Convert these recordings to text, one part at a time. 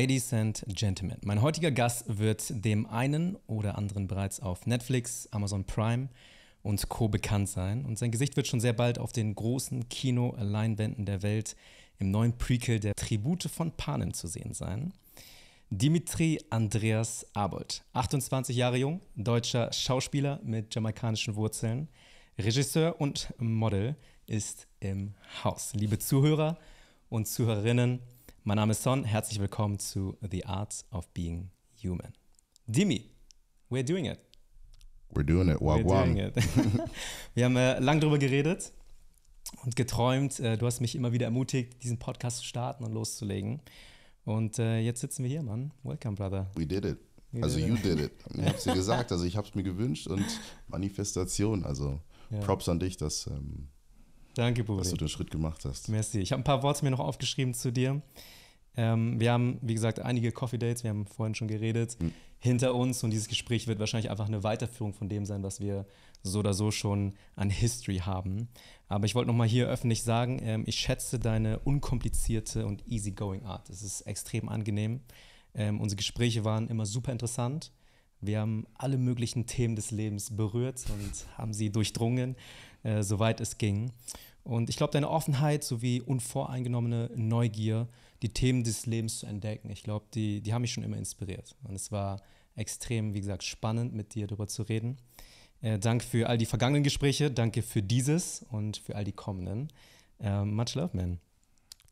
Ladies and Gentlemen, mein heutiger Gast wird dem einen oder anderen bereits auf Netflix, Amazon Prime und Co. bekannt sein. Und sein Gesicht wird schon sehr bald auf den großen Kino-Leinwänden der Welt im neuen Prequel der Tribute von Panem zu sehen sein. Dimitri Andreas Abold, 28 Jahre jung, deutscher Schauspieler mit jamaikanischen Wurzeln, Regisseur und Model, ist im Haus. Liebe Zuhörer und Zuhörerinnen, mein Name ist Son, herzlich willkommen zu The Art of Being Human. Dimi, we're doing it. We're doing it, wag wag. Wir haben äh, lang drüber geredet und geträumt. Äh, du hast mich immer wieder ermutigt, diesen Podcast zu starten und loszulegen. Und äh, jetzt sitzen wir hier, Mann. Welcome, Brother. We did it. We also did you it. did it. Ich hab's dir gesagt, also ich hab's mir gewünscht und Manifestation, also ja. Props an dich, dass... Ähm, Danke, Dass du den Schritt gemacht hast. Merci. Ich habe ein paar Worte mir noch aufgeschrieben zu dir. Ähm, wir haben, wie gesagt, einige Coffee Dates, wir haben vorhin schon geredet, mhm. hinter uns und dieses Gespräch wird wahrscheinlich einfach eine Weiterführung von dem sein, was wir so oder so schon an History haben. Aber ich wollte nochmal hier öffentlich sagen, ähm, ich schätze deine unkomplizierte und easygoing Art. Es ist extrem angenehm. Ähm, unsere Gespräche waren immer super interessant. Wir haben alle möglichen Themen des Lebens berührt und haben sie durchdrungen, äh, soweit es ging. Und ich glaube, deine Offenheit sowie unvoreingenommene Neugier die Themen des Lebens zu entdecken. Ich glaube, die, die haben mich schon immer inspiriert. Und es war extrem, wie gesagt, spannend, mit dir darüber zu reden. Äh, danke für all die vergangenen Gespräche, danke für dieses und für all die kommenden. Äh, much love, man.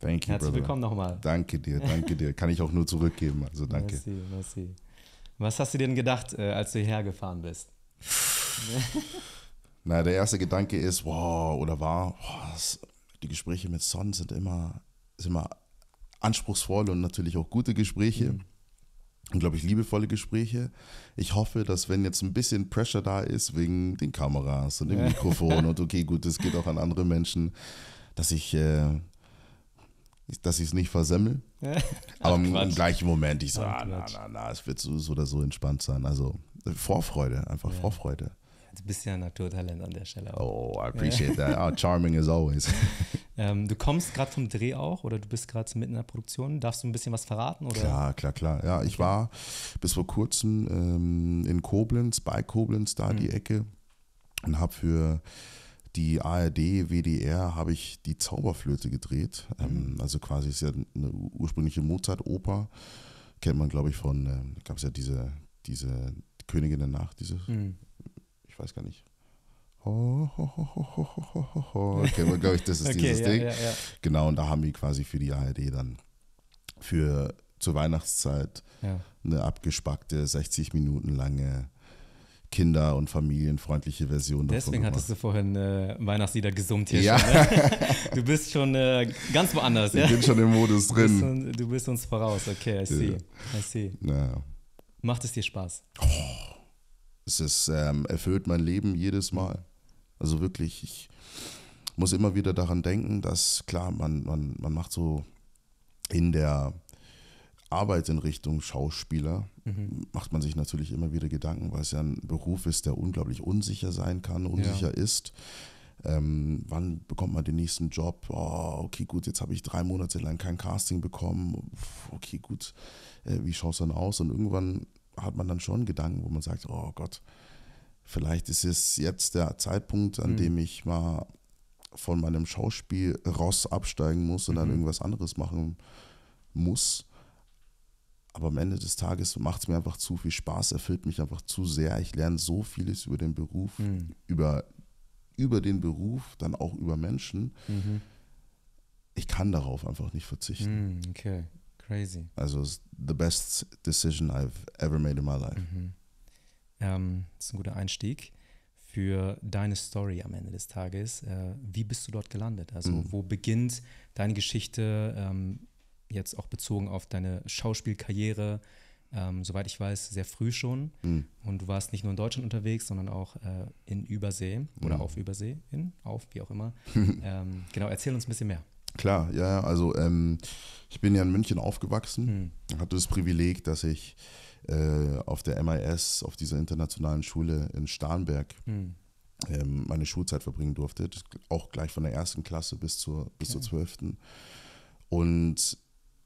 Thank you, Herzlich brother. willkommen nochmal. Danke dir, danke dir. Kann ich auch nur zurückgeben, also danke. Merci, merci. Was hast du denn gedacht, äh, als du hierher gefahren bist? Na, der erste Gedanke ist, wow, oder war, wow, das, die Gespräche mit Son sind immer, sind immer anspruchsvolle und natürlich auch gute Gespräche. Mhm. Und glaube ich, liebevolle Gespräche. Ich hoffe, dass wenn jetzt ein bisschen Pressure da ist wegen den Kameras und dem Mikrofon und okay, gut, es geht auch an andere Menschen, dass ich äh, dass ich es nicht versemmel. Aber im, im, gleichen Moment, ich sage, so, ah, na, na, na, es wird so, so, oder so entspannt sein. Also äh, Vorfreude, einfach ja. Vorfreude. Du bist ja ein Naturtalent an der Stelle. Auch. Oh, I appreciate that. Oh, charming as always. Ähm, du kommst gerade vom Dreh auch oder du bist gerade mitten in der Produktion. Darfst du ein bisschen was verraten? Oder? Klar, klar, klar. Ja, ich war bis vor kurzem ähm, in Koblenz, bei Koblenz, da mhm. die Ecke und habe für die ARD, WDR habe ich die Zauberflöte gedreht. Ähm, mhm. Ähm, also quasi ist ja eine ursprüngliche Mozart-Oper. Kennt man, glaube ich, von, äh, gab es ja diese, diese Königin der Nacht, diese, mhm. ich weiß gar nicht, Oh, ho, Okay, aber glaube ich, das ist okay, dieses ja, Ding. Ja, ja. Genau, und da haben wir quasi für die ARD dann für zur Weihnachtszeit eine abgespackte, 60 Minuten lange Kinder- und familienfreundliche Version davon. Deswegen hattest du vorhin äh, Weihnachtslieder gesummt hier. Ja. Schon, ne? Du bist schon äh, ganz woanders. Ich ja? bin schon im Modus drin. Du bist, du bist uns voraus. Okay, I see. Ja. I see. Ja. Macht es dir Spaß? Oh, es ist, ähm, erfüllt mein Leben jedes Mal. Also wirklich, ich muss immer wieder daran denken, dass klar, man, man, man macht so in der Arbeit in Richtung Schauspieler, mhm. macht man sich natürlich immer wieder Gedanken, weil es ja ein Beruf ist, der unglaublich unsicher sein kann, unsicher ja. ist. Ähm, wann bekommt man den nächsten Job? Oh, okay, gut, jetzt habe ich drei Monate lang kein Casting bekommen. Okay, gut, äh, wie schaut es dann aus? Und irgendwann hat man dann schon Gedanken, wo man sagt, oh Gott, Vielleicht ist es jetzt der Zeitpunkt, an mhm. dem ich mal von meinem Schauspiel Ross absteigen muss und mhm. dann irgendwas anderes machen muss. Aber am Ende des Tages macht es mir einfach zu viel Spaß, erfüllt mich einfach zu sehr. Ich lerne so vieles über den Beruf, mhm. über, über den Beruf, dann auch über Menschen. Mhm. Ich kann darauf einfach nicht verzichten. Mhm, okay, crazy. Also, the best decision I've ever made in my life. Mhm. Ähm, das ist ein guter Einstieg für deine Story am Ende des Tages. Äh, wie bist du dort gelandet? Also mhm. wo beginnt deine Geschichte ähm, jetzt auch bezogen auf deine Schauspielkarriere? Ähm, soweit ich weiß, sehr früh schon. Mhm. Und du warst nicht nur in Deutschland unterwegs, sondern auch äh, in Übersee oder mhm. auf Übersee, in, auf, wie auch immer. ähm, genau, erzähl uns ein bisschen mehr. Klar, ja, also ähm, ich bin ja in München aufgewachsen, mhm. hatte das Privileg, dass ich äh, auf der MIS, auf dieser internationalen Schule in Starnberg, mhm. ähm, meine Schulzeit verbringen durfte. Auch gleich von der ersten Klasse bis zur, bis zur zwölften. Und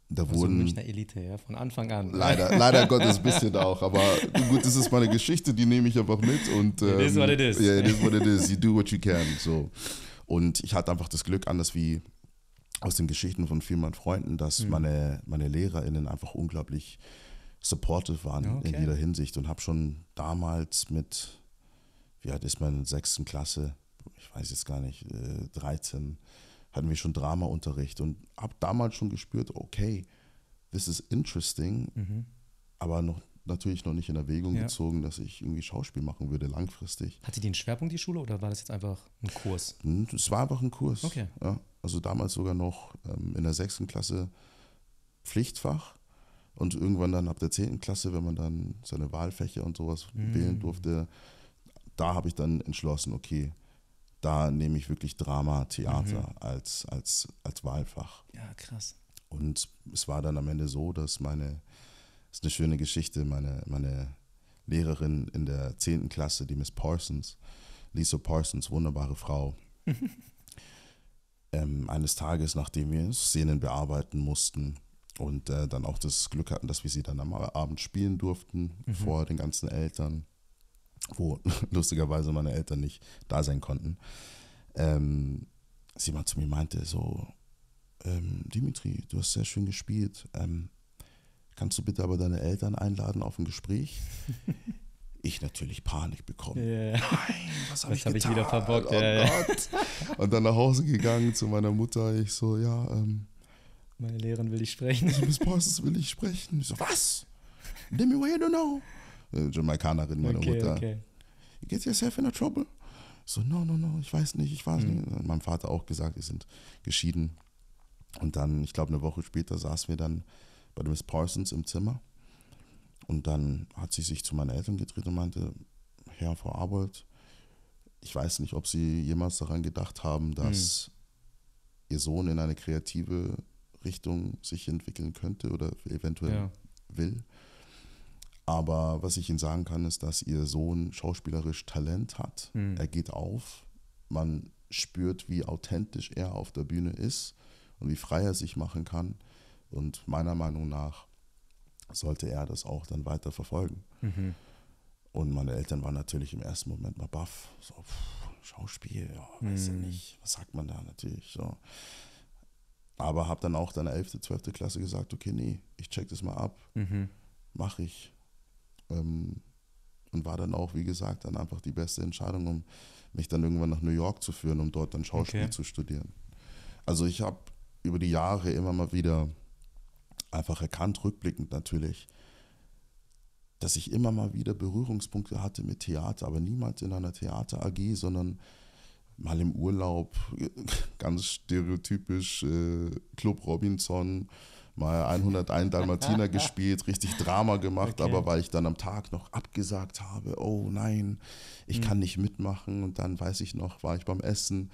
da also wurden. Münchner Elite, ja, von Anfang an. Leider, leider Gottes ein bisschen auch. Aber gut, das ist meine Geschichte, die nehme ich einfach mit. Und, ähm, it is ähm, what it is. Yeah, it is what it is. You do what you can. So. Und ich hatte einfach das Glück, anders wie aus den Geschichten von vielen meinen Freunden, dass mhm. meine, meine LehrerInnen einfach unglaublich supportive waren okay. in jeder Hinsicht und habe schon damals mit, wie alt ist man, in der sechsten Klasse, ich weiß jetzt gar nicht, 13, äh, hatten wir schon Dramaunterricht und habe damals schon gespürt, okay, this is interesting, mhm. aber noch natürlich noch nicht in Erwägung ja. gezogen, dass ich irgendwie Schauspiel machen würde, langfristig. Hatte die einen Schwerpunkt, die Schule, oder war das jetzt einfach ein Kurs? Es war einfach ein Kurs. Okay. Ja, also damals sogar noch ähm, in der sechsten Klasse Pflichtfach und irgendwann dann ab der 10. Klasse, wenn man dann seine Wahlfächer und sowas mhm. wählen durfte, da habe ich dann entschlossen, okay, da nehme ich wirklich Drama, Theater mhm. als, als, als Wahlfach. Ja, krass. Und es war dann am Ende so, dass meine, das ist eine schöne Geschichte, meine, meine Lehrerin in der 10. Klasse, die Miss Parsons, Lisa Parsons, wunderbare Frau, ähm, eines Tages, nachdem wir Szenen bearbeiten mussten, und äh, dann auch das Glück hatten, dass wir sie dann am Abend spielen durften mhm. vor den ganzen Eltern, wo lustigerweise meine Eltern nicht da sein konnten. Ähm, sie mal zu mir meinte so, ähm, Dimitri, du hast sehr schön gespielt. Ähm, kannst du bitte aber deine Eltern einladen auf ein Gespräch? ich natürlich Panik bekommen. Yeah. Nein, was habe ich, hab ich wieder verbockt? Oh ja, ja. Und dann nach Hause gegangen zu meiner Mutter. Ich so, ja, ähm, meine Lehrerin will ich sprechen. Miss Parsons will ich sprechen. Ich so, was? Demi, where you don't know? Äh, Jamaikanerin, meine okay, Mutter. Okay. You get yourself in trouble? So, no, no, no, ich weiß nicht, ich weiß mhm. nicht. Mein Vater auch gesagt, wir sind geschieden. Und dann, ich glaube, eine Woche später saßen wir dann bei Miss Parsons im Zimmer. Und dann hat sie sich zu meinen Eltern gedreht und meinte, Herr, Frau Arbold, ich weiß nicht, ob Sie jemals daran gedacht haben, dass mhm. Ihr Sohn in eine kreative Richtung sich entwickeln könnte oder eventuell ja. will. Aber was ich Ihnen sagen kann, ist, dass Ihr Sohn schauspielerisch Talent hat. Mhm. Er geht auf. Man spürt, wie authentisch er auf der Bühne ist und wie frei er sich machen kann. Und meiner Meinung nach sollte er das auch dann weiter verfolgen. Mhm. Und meine Eltern waren natürlich im ersten Moment mal baff. So, pff, Schauspiel, ja, weiß mhm. ja nicht, was sagt man da natürlich. So. Aber habe dann auch dann 11., 12. Klasse gesagt, okay, nee, ich check das mal ab, mhm. mache ich. Ähm, und war dann auch, wie gesagt, dann einfach die beste Entscheidung, um mich dann irgendwann nach New York zu führen, um dort dann Schauspiel okay. zu studieren. Also ich habe über die Jahre immer mal wieder einfach erkannt, rückblickend natürlich, dass ich immer mal wieder Berührungspunkte hatte mit Theater, aber niemals in einer Theater AG, sondern mal im Urlaub, ganz stereotypisch äh, Club Robinson, mal 101 Dalmatiner gespielt, richtig Drama gemacht, okay. aber weil ich dann am Tag noch abgesagt habe, oh nein, ich mhm. kann nicht mitmachen und dann weiß ich noch, war ich beim Essen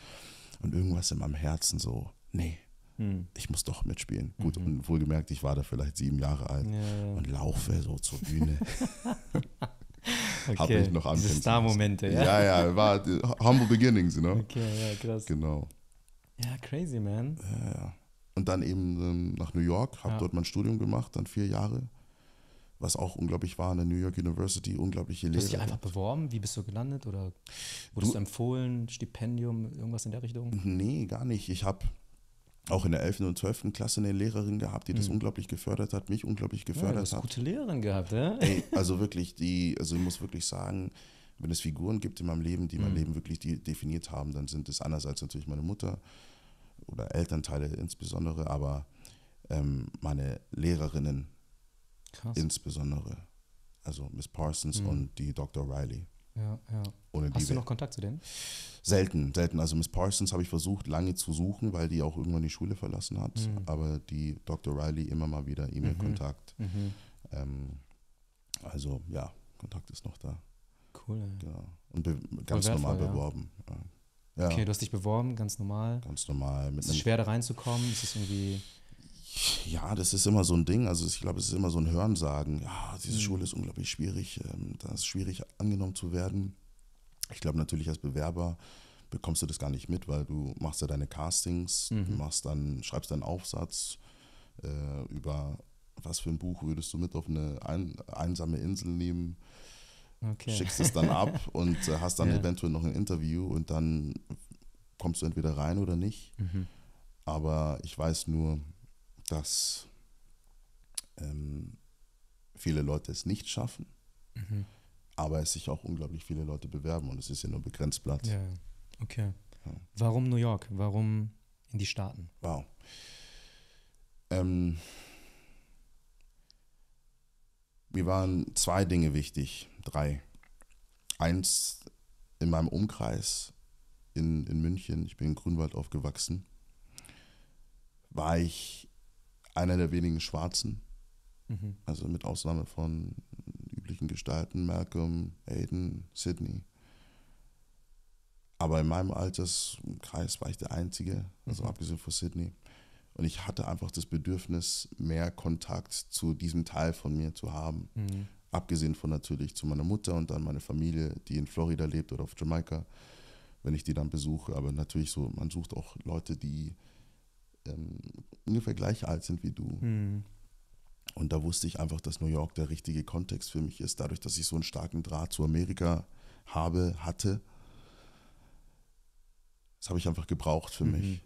und irgendwas in meinem Herzen so, nee, hm. ich muss doch mitspielen. Mhm. Gut, und wohlgemerkt, ich war da vielleicht sieben Jahre alt ja, ja. und laufe so zur Bühne. okay. habe ich noch anfangen. Star-Momente, ja. Ja, ja, war humble beginnings, ne? Okay, ja, krass. Genau. Ja, crazy, man. Ja, ja. Und dann eben ähm, nach New York, habe ja. dort mein Studium gemacht, dann vier Jahre. Was auch unglaublich war an der New York University, unglaubliche Lehre. Hast du dich einfach beworben? Wie bist du gelandet? Oder wurdest du, du empfohlen? Stipendium, irgendwas in der Richtung? Nee, gar nicht. Ich habe auch in der 11. und 12. Klasse eine Lehrerin gehabt, die das hm. unglaublich gefördert hat, mich unglaublich gefördert ja, du hast hat. gute Lehrerin gehabt, ja? Ey, also wirklich, die, also ich muss wirklich sagen, wenn es Figuren gibt in meinem Leben, die mein hm. Leben wirklich definiert haben, dann sind es andererseits natürlich meine Mutter oder Elternteile insbesondere, aber ähm, meine Lehrerinnen Krass. insbesondere. Also Miss Parsons mhm. und die Dr. Riley. Ja, ja. Hast du noch Kontakt zu denen? Selten, selten. Also Miss Parsons habe ich versucht lange zu suchen, weil die auch irgendwann die Schule verlassen hat. Mhm. Aber die Dr. Riley immer mal wieder E-Mail-Kontakt. Mhm. mhm. Ähm, also ja, Kontakt ist noch da. Cool. Ey. Genau. Und ganz wertvoll, normal beworben. Ja. Ja. Okay, du hast dich beworben, ganz normal. Ganz normal. ist es schwer da reinzukommen? Ist es irgendwie ja, das ist immer so ein Ding. Also ich glaube, es ist immer so ein Hörensagen. Ja, diese mhm. Schule ist unglaublich schwierig. Ähm, da ist schwierig angenommen zu werden. Ich glaube natürlich als Bewerber bekommst du das gar nicht mit, weil du machst ja deine Castings, mhm. du machst dann, schreibst deinen Aufsatz äh, über was für ein Buch würdest du mit auf eine ein, einsame Insel nehmen, okay. schickst es dann ab und äh, hast dann ja. eventuell noch ein Interview und dann kommst du entweder rein oder nicht. Mhm. Aber ich weiß nur, dass ähm, viele Leute es nicht schaffen, mhm. aber es sich auch unglaublich viele Leute bewerben und es ist ja nur begrenzt Platz. Ja, okay. Ja. Warum New York? Warum in die Staaten? Wow. Ähm, mir waren zwei Dinge wichtig, drei. Eins in meinem Umkreis in, in München, ich bin in Grünwald aufgewachsen, war ich einer der wenigen Schwarzen. Mhm. Also mit Ausnahme von üblichen Gestalten, Malcolm, Aiden, Sydney. Aber in meinem Alterskreis war ich der Einzige, also mhm. abgesehen von Sydney. Und ich hatte einfach das Bedürfnis, mehr Kontakt zu diesem Teil von mir zu haben. Mhm. Abgesehen von natürlich zu meiner Mutter und dann meine Familie, die in Florida lebt oder auf Jamaika, wenn ich die dann besuche. Aber natürlich so, man sucht auch Leute, die ähm, ungefähr gleich alt sind wie du. Mhm. Und da wusste ich einfach, dass New York der richtige Kontext für mich ist, dadurch, dass ich so einen starken Draht zu Amerika habe, hatte. Das habe ich einfach gebraucht für mhm. mich.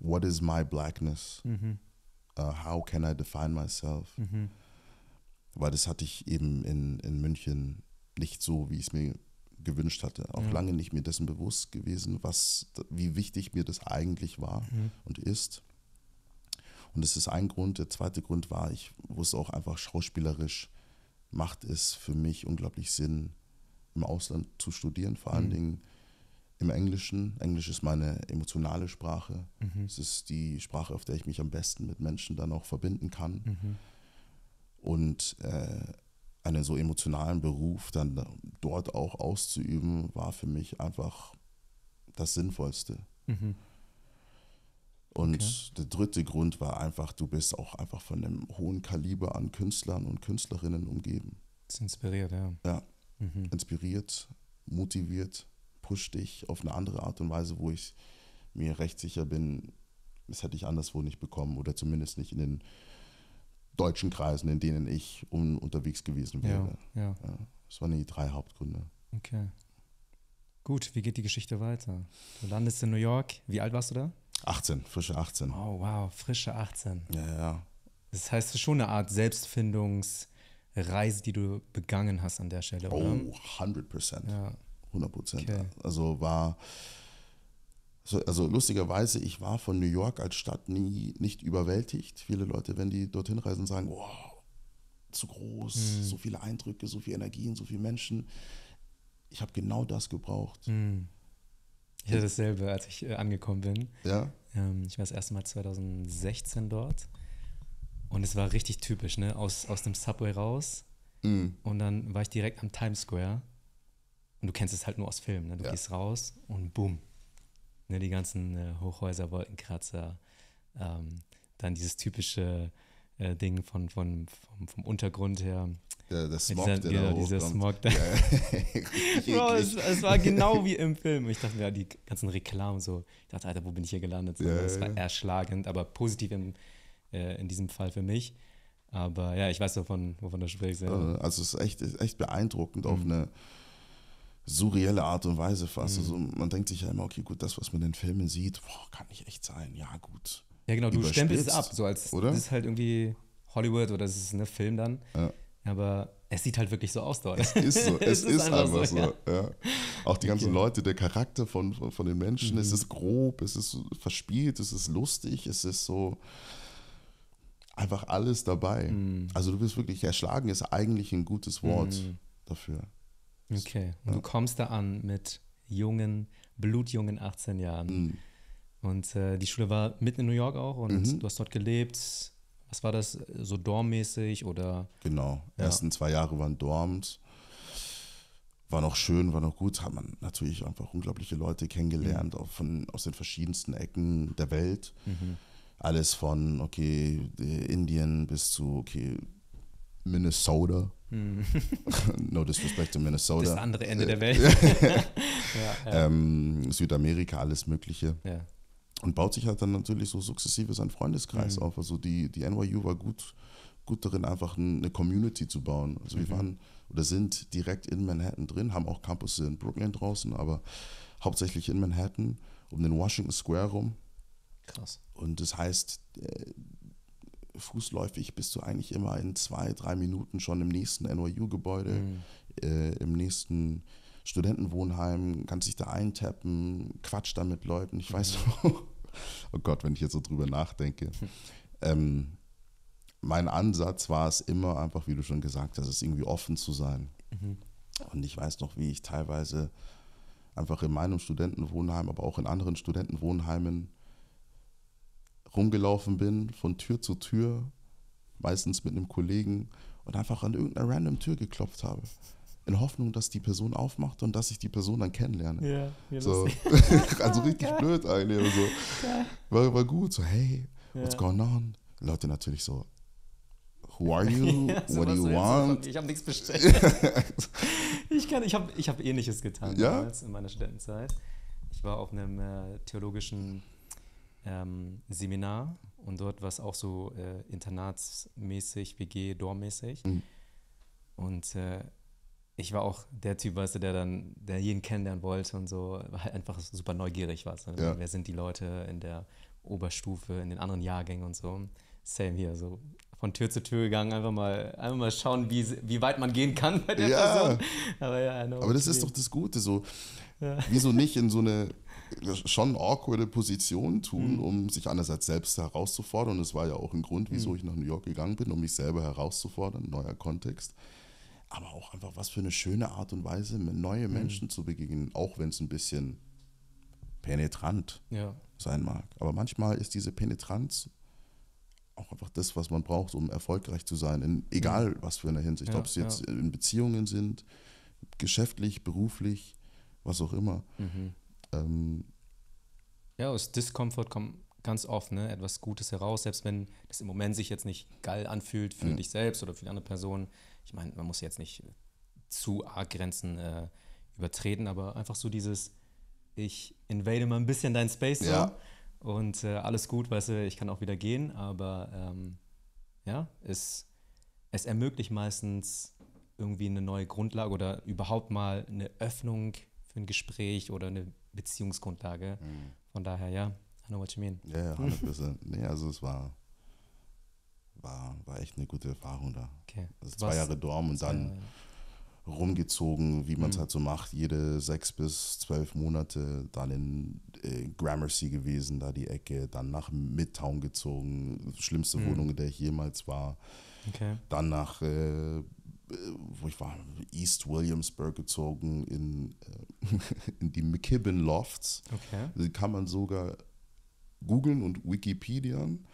What is my blackness? Mhm. Uh, how can I define myself? Mhm. Weil das hatte ich eben in, in München nicht so, wie ich es mir gewünscht hatte. Auch ja. Mhm. lange nicht mir dessen bewusst gewesen, was, wie wichtig mir das eigentlich war mhm. und ist. Und das ist ein Grund. Der zweite Grund war, ich wusste auch einfach schauspielerisch, macht es für mich unglaublich Sinn, im Ausland zu studieren, vor allen mhm. Dingen im Englischen. Englisch ist meine emotionale Sprache. Mhm. Es ist die Sprache, auf der ich mich am besten mit Menschen dann auch verbinden kann. Mhm. Und äh, einen so emotionalen Beruf dann dort auch auszuüben, war für mich einfach das Sinnvollste. Mhm. Und okay. der dritte Grund war einfach, du bist auch einfach von einem hohen Kaliber an Künstlern und Künstlerinnen umgeben. Das ist inspiriert, ja. Ja, mhm. inspiriert, motiviert, pusht dich auf eine andere Art und Weise, wo ich mir recht sicher bin, das hätte ich anderswo nicht bekommen oder zumindest nicht in den deutschen Kreisen, in denen ich um, unterwegs gewesen wäre. Ja, ja. ja, das waren die drei Hauptgründe. Okay. Gut, wie geht die Geschichte weiter? Du landest in New York. Wie alt warst du da? 18, frische 18. Oh, wow, frische 18. Ja, ja. Das heißt, es ist schon eine Art Selbstfindungsreise, die du begangen hast an der Stelle, oder? Oh, 100 Ja. 100 Okay. Also war, also, also lustigerweise, ich war von New York als Stadt nie nicht überwältigt. Viele Leute, wenn die dorthin reisen, sagen, wow, zu groß, mhm. so viele Eindrücke, so viel Energien, so viele Menschen. Ich habe genau das gebraucht. Mhm ich hatte dasselbe, als ich äh, angekommen bin. Ja. Ähm, ich war das erste Mal 2016 dort. Und es war richtig typisch, ne? Aus, aus dem Subway raus. Mm. Und dann war ich direkt am Times Square. Und du kennst es halt nur aus Filmen, ne? Du ja. gehst raus und boom. Ne, die ganzen äh, Hochhäuser, Wolkenkratzer. Ähm, dann dieses typische äh, Ding von, von, vom, vom Untergrund her. Der, der Smog, dieser, der genau, da dieser Smog da. Ja. Bro, es, es, war genau wie im Film. Ich dachte mir, ja, die ganzen Reklamen so. Ich dachte, Alter, wo bin ich hier gelandet? So, ja, das war erschlagend, aber positiv im, äh, in diesem Fall für mich. Aber ja, ich weiß, wovon, wovon du sprichst. Äh, also es ist echt, ist echt beeindruckend mhm. auf eine surreelle Art und Weise fast. Mhm. Also man denkt sich ja immer, okay, gut, das, was man in den Filmen sieht, boah, kann nicht echt sein. Ja, gut. Ja, genau, du stempelst es ab, so als oder? das ist halt irgendwie Hollywood oder es ist ein Film dann. Ja. Aber es sieht halt wirklich so aus dort. Es ist so, es, es ist, ist, einfach, so. so ja. Auch die ganzen okay. Leute, der Charakter von, von den Menschen, mhm. es ist grob, es ist verspielt, es ist lustig, es ist so einfach alles dabei. Mhm. Also du bist wirklich, erschlagen ist eigentlich ein gutes Wort mhm. dafür. Okay, und ja. du kommst da an mit jungen, blutjungen 18 Jahren. Mhm. Und äh, die Schule war mitten in New York auch und mhm. du hast dort gelebt. Was war das, so dormmäßig oder? Genau, ja. ersten zwei Jahre waren Dorms. War noch schön, war noch gut. Hat man natürlich einfach unglaubliche Leute kennengelernt, mhm. auch von, aus den verschiedensten Ecken der Welt. Mhm. Alles von, okay, äh, Indien bis zu, okay, Minnesota. Hm. no disrespect to Minnesota. Das andere Ende der Welt. ja, ja. Ähm, Südamerika, alles Mögliche. Ja und baut sich halt dann natürlich so sukzessive seinen Freundeskreis mhm. auf. Also die, die NYU war gut, gut darin, einfach eine Community zu bauen. Also mhm. wir waren oder sind direkt in Manhattan drin, haben auch Campus in Brooklyn draußen, aber hauptsächlich in Manhattan, um den Washington Square rum. Krass. Und das heißt, äh, fußläufig bist du eigentlich immer in zwei, drei Minuten schon im nächsten NYU-Gebäude, mhm. äh, im nächsten Studentenwohnheim, kannst dich da eintappen, quatscht da mit Leuten. Ich weiß noch, mhm. oh Gott, wenn ich jetzt so drüber nachdenke. Hm. Ähm, mein Ansatz war es immer einfach, wie du schon gesagt hast, es irgendwie offen zu sein. Mhm. Und ich weiß noch, wie ich teilweise einfach in meinem Studentenwohnheim, aber auch in anderen Studentenwohnheimen rumgelaufen bin, von Tür zu Tür, meistens mit einem Kollegen und einfach an irgendeiner random Tür geklopft habe in Hoffnung, dass die Person aufmacht und dass ich die Person dann kennenlerne. Yeah, so. also richtig Geil. blöd eigentlich. Aber so. War, war gut, so hey, yeah. what's going on? Leute natürlich so, Who are you? Ja, What do you want? Ich habe nichts bestellt. ich ich habe ich hab Ähnliches eh getan ja? damals in meiner Studentenzeit. Ich war auf einem äh, theologischen ähm, Seminar und dort war es auch so äh, internatsmäßig, WG, dormmäßig. Mhm. Und äh, ich war auch der Typ, weißt du, der dann, der jeden kennenlernen wollte und so, halt einfach super neugierig war. Ne? Ja. Wer sind die Leute in der Oberstufe, in den anderen Jahrgängen und so. Same hier, so von Tür zu Tür gegangen, einfach mal, einfach mal schauen, wie, wie weit man gehen kann bei der ja. Person. Aber, ja, Aber das ist doch das Gute, so. Ja. Wieso nicht in so eine schon awkwarde Position tun, mhm. um sich einerseits selbst herauszufordern. Und es war ja auch ein Grund, wieso mhm. ich nach New York gegangen bin, um mich selber herauszufordern, neuer Kontext aber auch einfach, was für eine schöne Art und Weise, neue mhm. Menschen mhm. zu begegnen, auch wenn es ein bisschen penetrant ja. sein mag. Aber manchmal ist diese Penetranz auch einfach das, was man braucht, um erfolgreich zu sein, in mhm. egal was für eine Hinsicht, ja, ob es jetzt ja. in Beziehungen sind, geschäftlich, beruflich, was auch immer. Mhm. Ähm, ja, aus Discomfort kommt ganz oft ne, etwas Gutes heraus, selbst wenn das im Moment sich jetzt nicht geil anfühlt für ja. Mhm. dich selbst oder für die andere Person, ich meine, man muss jetzt nicht zu arg Grenzen äh, übertreten, aber einfach so dieses, ich invade mal ein bisschen dein Space ja. und äh, alles gut, weißt du, ich kann auch wieder gehen, aber ähm, ja, es, es ermöglicht meistens irgendwie eine neue Grundlage oder überhaupt mal eine Öffnung für ein Gespräch oder eine Beziehungsgrundlage. Mhm. Von daher, ja, I know what you mean. Ja, yeah, 100%. nee, also es war war, war echt eine gute Erfahrung da. Okay. Also zwei Jahre Dorm und dann ja. rumgezogen, wie man es mhm. halt so macht, jede sechs bis zwölf Monate, dann in äh, Gramercy gewesen, da die Ecke, dann nach Midtown gezogen, schlimmste mhm. Wohnung, in der ich jemals war. Okay. Dann nach, äh, wo ich war, East Williamsburg gezogen, in, äh, in die McKibben Lofts. Okay. Die kann man sogar googeln und Wikipedian.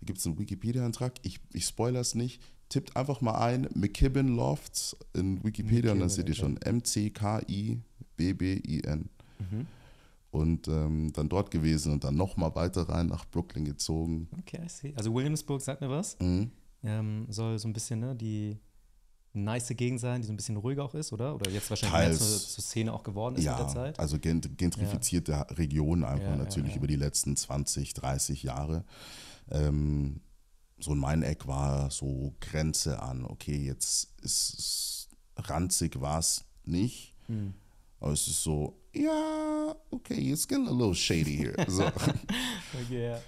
Da gibt es einen wikipedia antrag Ich, ich spoilere es nicht. Tippt einfach mal ein McKibben Lofts in Wikipedia McKibben, und dann seht ihr schon. M-C-K-I-B-B-I-N. Mhm. Und ähm, dann dort gewesen und dann nochmal weiter rein nach Brooklyn gezogen. Okay, I see. Also Williamsburg sagt mir was. Mhm. Ähm, soll so ein bisschen ne, die nice Gegend sein, die so ein bisschen ruhiger auch ist, oder? Oder jetzt wahrscheinlich Teils, mehr zur, zur, Szene auch geworden ist ja, mit der Zeit. Also gentrifizierte ja. Region einfach ja, natürlich ja, über die letzten 20, 30 Jahre. Ähm, so in meinem Eck war so Grenze an, okay, jetzt ist es ranzig war es nicht. Mhm. Aber es ist so, ja, okay, it's getting a little shady here. So. okay, ja.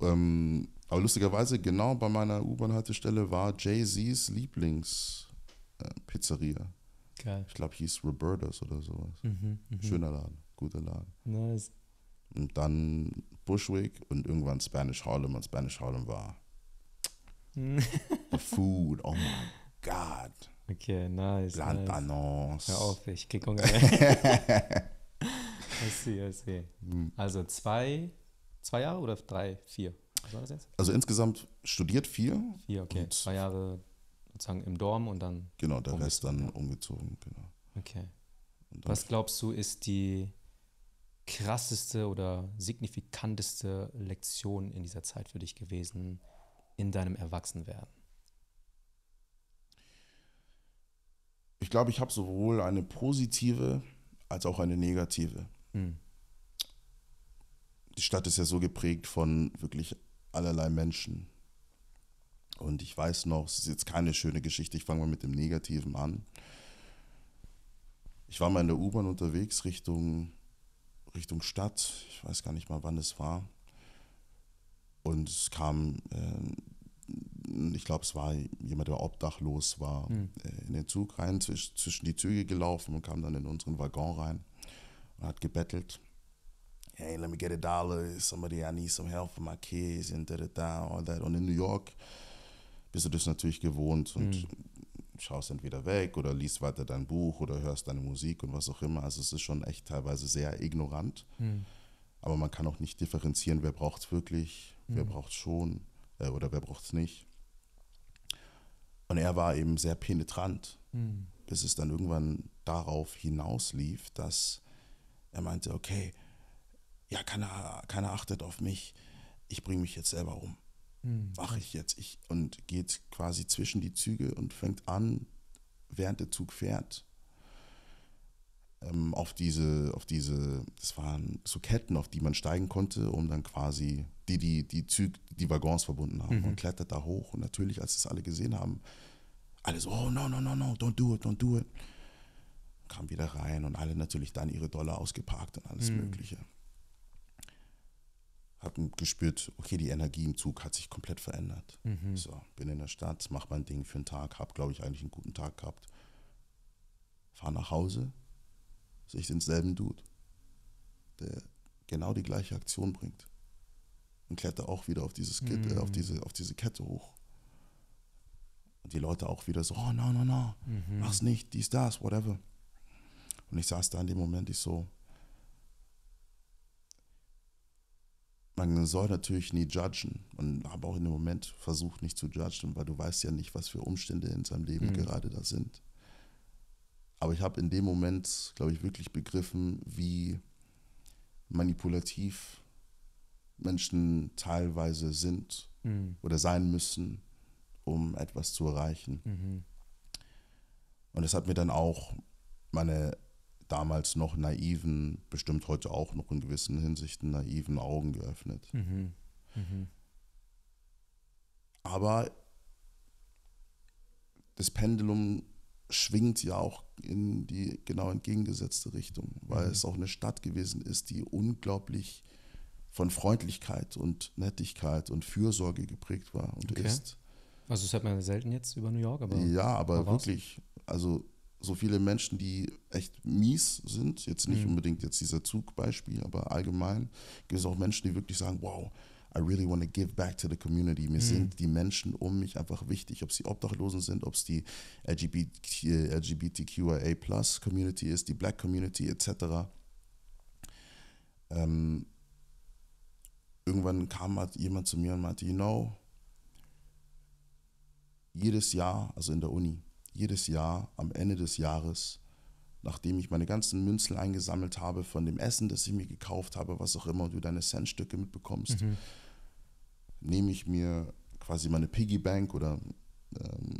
ähm, aber lustigerweise, genau bei meiner U-Bahn-Haltestelle war Jay-Z's Lieblingspizzeria. Äh, Geil. Ich glaube, hieß Roberta's oder sowas. Mhm, mhm, Schöner Laden, guter Laden. Nice. Und dann Bushwick und irgendwann Spanish Harlem. Und Spanish Harlem war hm. the food. Oh my God. Okay, nice. Land Nice. Hör auf, ich krieg Hunger. I see, I see. Hm. Also zwei, zwei Jahre oder drei, vier? Was war das jetzt? Also insgesamt studiert vier. Vier, okay. Zwei Jahre sozusagen im Dorm und dann. Genau, der Rest dann umgezogen, genau. Okay. Was glaubst du, ist die krasseste oder signifikanteste Lektion in dieser Zeit für dich gewesen in deinem Erwachsenwerden? Ich glaube, ich habe sowohl eine positive als auch eine negative. Mhm. Die Stadt ist ja so geprägt von wirklich allerlei Menschen. Und ich weiß noch, es ist jetzt keine schöne Geschichte, ich fange mal mit dem Negativen an. Ich war mal in der U-Bahn unterwegs Richtung Richtung Stadt. Ich weiß gar nicht mal, wann es war. Und es kam, äh, ich glaube, es war jemand, der obdachlos war, mhm. äh, in den Zug rein, zwisch, zwischen die Züge gelaufen und kam dann in unseren Waggon rein und hat gebettelt. Hey, let me get a dollar, somebody, I need some help for my kids and da, da, da, all that. Und in New York bist du das natürlich gewohnt und hm schaust entweder weg oder liest weiter dein Buch oder hörst deine Musik und was auch immer. Also es ist schon echt teilweise sehr ignorant. Mhm. Aber man kann auch nicht differenzieren, wer braucht es wirklich, mhm. wer hm. braucht es schon äh, oder wer braucht es nicht. Und er war eben sehr penetrant, mhm. bis es dann irgendwann darauf hinauslief, dass er meinte, okay, ja, keiner, keiner achtet auf mich, ich bringe mich jetzt selber um hm. mache ich jetzt? Ich, und geht quasi zwischen die Züge und fängt an, während der Zug fährt, ähm, auf diese, auf diese, das waren so Ketten, auf die man steigen konnte, um dann quasi, die die, die Züge, die Waggons verbunden haben. Mhm. Und klettert da hoch. Und natürlich, als es alle gesehen haben, alle so, oh no, no, no, no, don't do it, don't do it. Kam wieder rein und alle natürlich dann ihre Dollar ausgeparkt und alles mhm. Mögliche habe gespürt, okay, die Energie im Zug hat sich komplett verändert. Mhm. So, bin in der Stadt, mach mein Ding für einen Tag, habe, glaube ich, eigentlich einen guten Tag gehabt. Fahre nach Hause, sehe ich denselben Dude, der genau die gleiche Aktion bringt. Und klettert auch wieder auf, dieses mhm. äh, auf, mhm. diese, auf diese Kette hoch. Und die Leute auch wieder so, oh, no, no, no, mhm. mach's nicht, dies, das, whatever. Und ich saß da in dem Moment, ich so, man soll natürlich nie judgen und habe auch in dem Moment versucht, nicht zu judgen, weil du weißt ja nicht, was für Umstände in seinem Leben mhm. gerade da sind. Aber ich habe in dem Moment, glaube ich, wirklich begriffen, wie manipulativ Menschen teilweise sind mhm. oder sein müssen, um etwas zu erreichen. Mhm. Und das hat mir dann auch meine damals noch naiven, bestimmt heute auch noch in gewissen Hinsichten naiven Augen geöffnet. Mhm. Mhm. Aber das Pendulum schwingt ja auch in die genau entgegengesetzte Richtung, weil mhm. es auch eine Stadt gewesen ist, die unglaublich von Freundlichkeit und Nettigkeit und Fürsorge geprägt war und okay. ist. Also das hört man selten jetzt über New York, aber. Ja, aber wirklich. Also so viele Menschen, die echt mies sind, jetzt nicht mhm. unbedingt jetzt dieser Zugbeispiel, aber allgemein gibt es auch Menschen, die wirklich sagen, wow, I really want to give back to the community. Mir mhm. sind die Menschen um mich einfach wichtig, ob sie Obdachlosen sind, ob es die LGBT, LGBTQIA Plus Community ist, die Black Community etc. Ähm, irgendwann kam halt jemand zu mir und meinte, you know, jedes Jahr, also in der Uni, jedes Jahr am Ende des Jahres, nachdem ich meine ganzen Münzen eingesammelt habe von dem Essen, das ich mir gekauft habe, was auch immer, und du deine Centstücke mitbekommst, mhm. nehme ich mir quasi meine Piggy Bank oder ähm,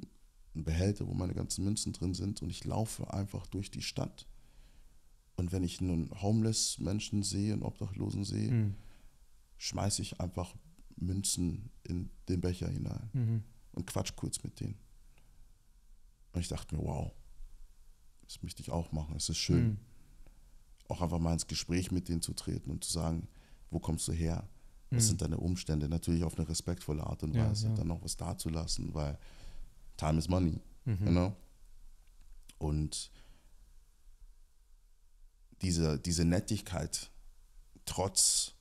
einen Behälter, wo meine ganzen Münzen drin sind, und ich laufe einfach durch die Stadt. Und wenn ich nun homeless Menschen sehe und Obdachlosen sehe, mhm. schmeiße ich einfach Münzen in den Becher hinein mhm. und quatsch kurz mit denen. Und ich dachte mir, wow, das möchte ich auch machen. Es ist schön, mhm. auch einfach mal ins Gespräch mit denen zu treten und zu sagen, wo kommst du her? Was mhm. sind deine Umstände? Natürlich auf eine respektvolle Art und Weise, ja, ja. dann noch was dazulassen, weil Time is Money. Mhm. You know? Und diese, diese Nettigkeit, trotz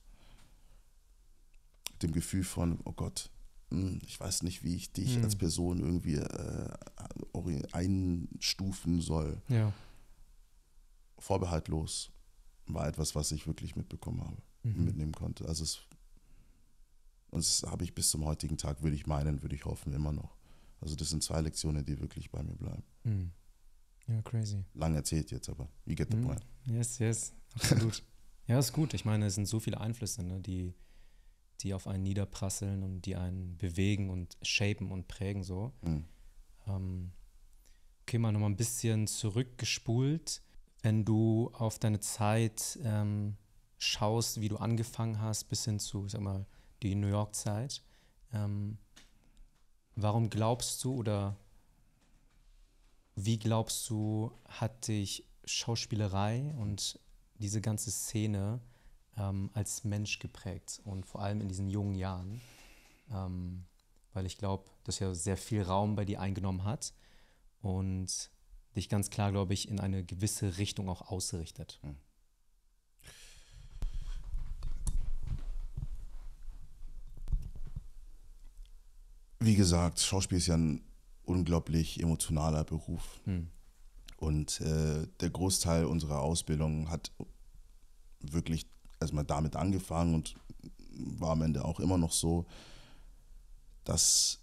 dem Gefühl von, oh Gott, hm, ich weiß nicht, wie ich dich hm. als Person irgendwie äh, einstufen soll. Ja. Vorbehaltlos war etwas, was ich wirklich mitbekommen habe, mhm. mitnehmen konnte. Also es, und das habe ich bis zum heutigen Tag, würde ich meinen, würde ich hoffen, immer noch. Also das sind zwei Lektionen, die wirklich bei mir bleiben. Mhm. Ja, crazy. Lang erzählt jetzt, aber you get the mhm. point. Yes, yes, absolut. ja, ist gut. Ich meine, es sind so viele Einflüsse, ne, die die auf einen niederprasseln und die einen bewegen und shapen und prägen so. Mhm. Ähm, okay, mal nochmal ein bisschen zurückgespult. Wenn du auf deine Zeit ähm, schaust, wie du angefangen hast, bis hin zu, ich sag mal, die New York-Zeit, ähm, warum glaubst du oder wie glaubst du, hat dich Schauspielerei und diese ganze Szene ähm, als Mensch geprägt und vor allem in diesen jungen Jahren, ähm, weil ich glaube, dass ja sehr viel Raum bei dir eingenommen hat und dich ganz klar, glaube ich, in eine gewisse Richtung auch ausrichtet. Hm. Wie gesagt, Schauspiel ist ja ein unglaublich emotionaler Beruf. Mhm. Und äh, der Großteil unserer Ausbildung hat wirklich erstmal damit angefangen und war am Ende auch immer noch so, dass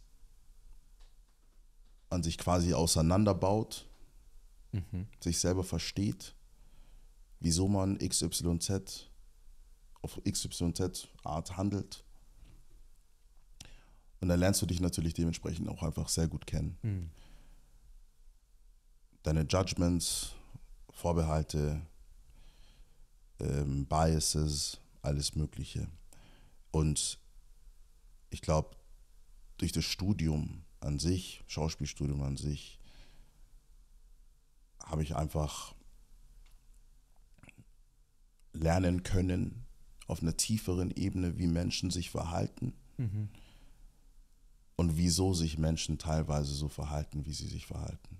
man sich quasi auseinanderbaut, mhm. sich selber versteht, wieso man XYZ auf XYZ-Art handelt. Und dann lernst du dich natürlich dementsprechend auch einfach sehr gut kennen. Mhm. Deine Judgments, Vorbehalte, ähm, Biases, alles Mögliche. Und ich glaube, durch das Studium an sich, Schauspielstudium an sich, habe ich einfach lernen können auf einer tieferen Ebene, wie Menschen sich verhalten mhm. und wieso sich Menschen teilweise so verhalten, wie sie sich verhalten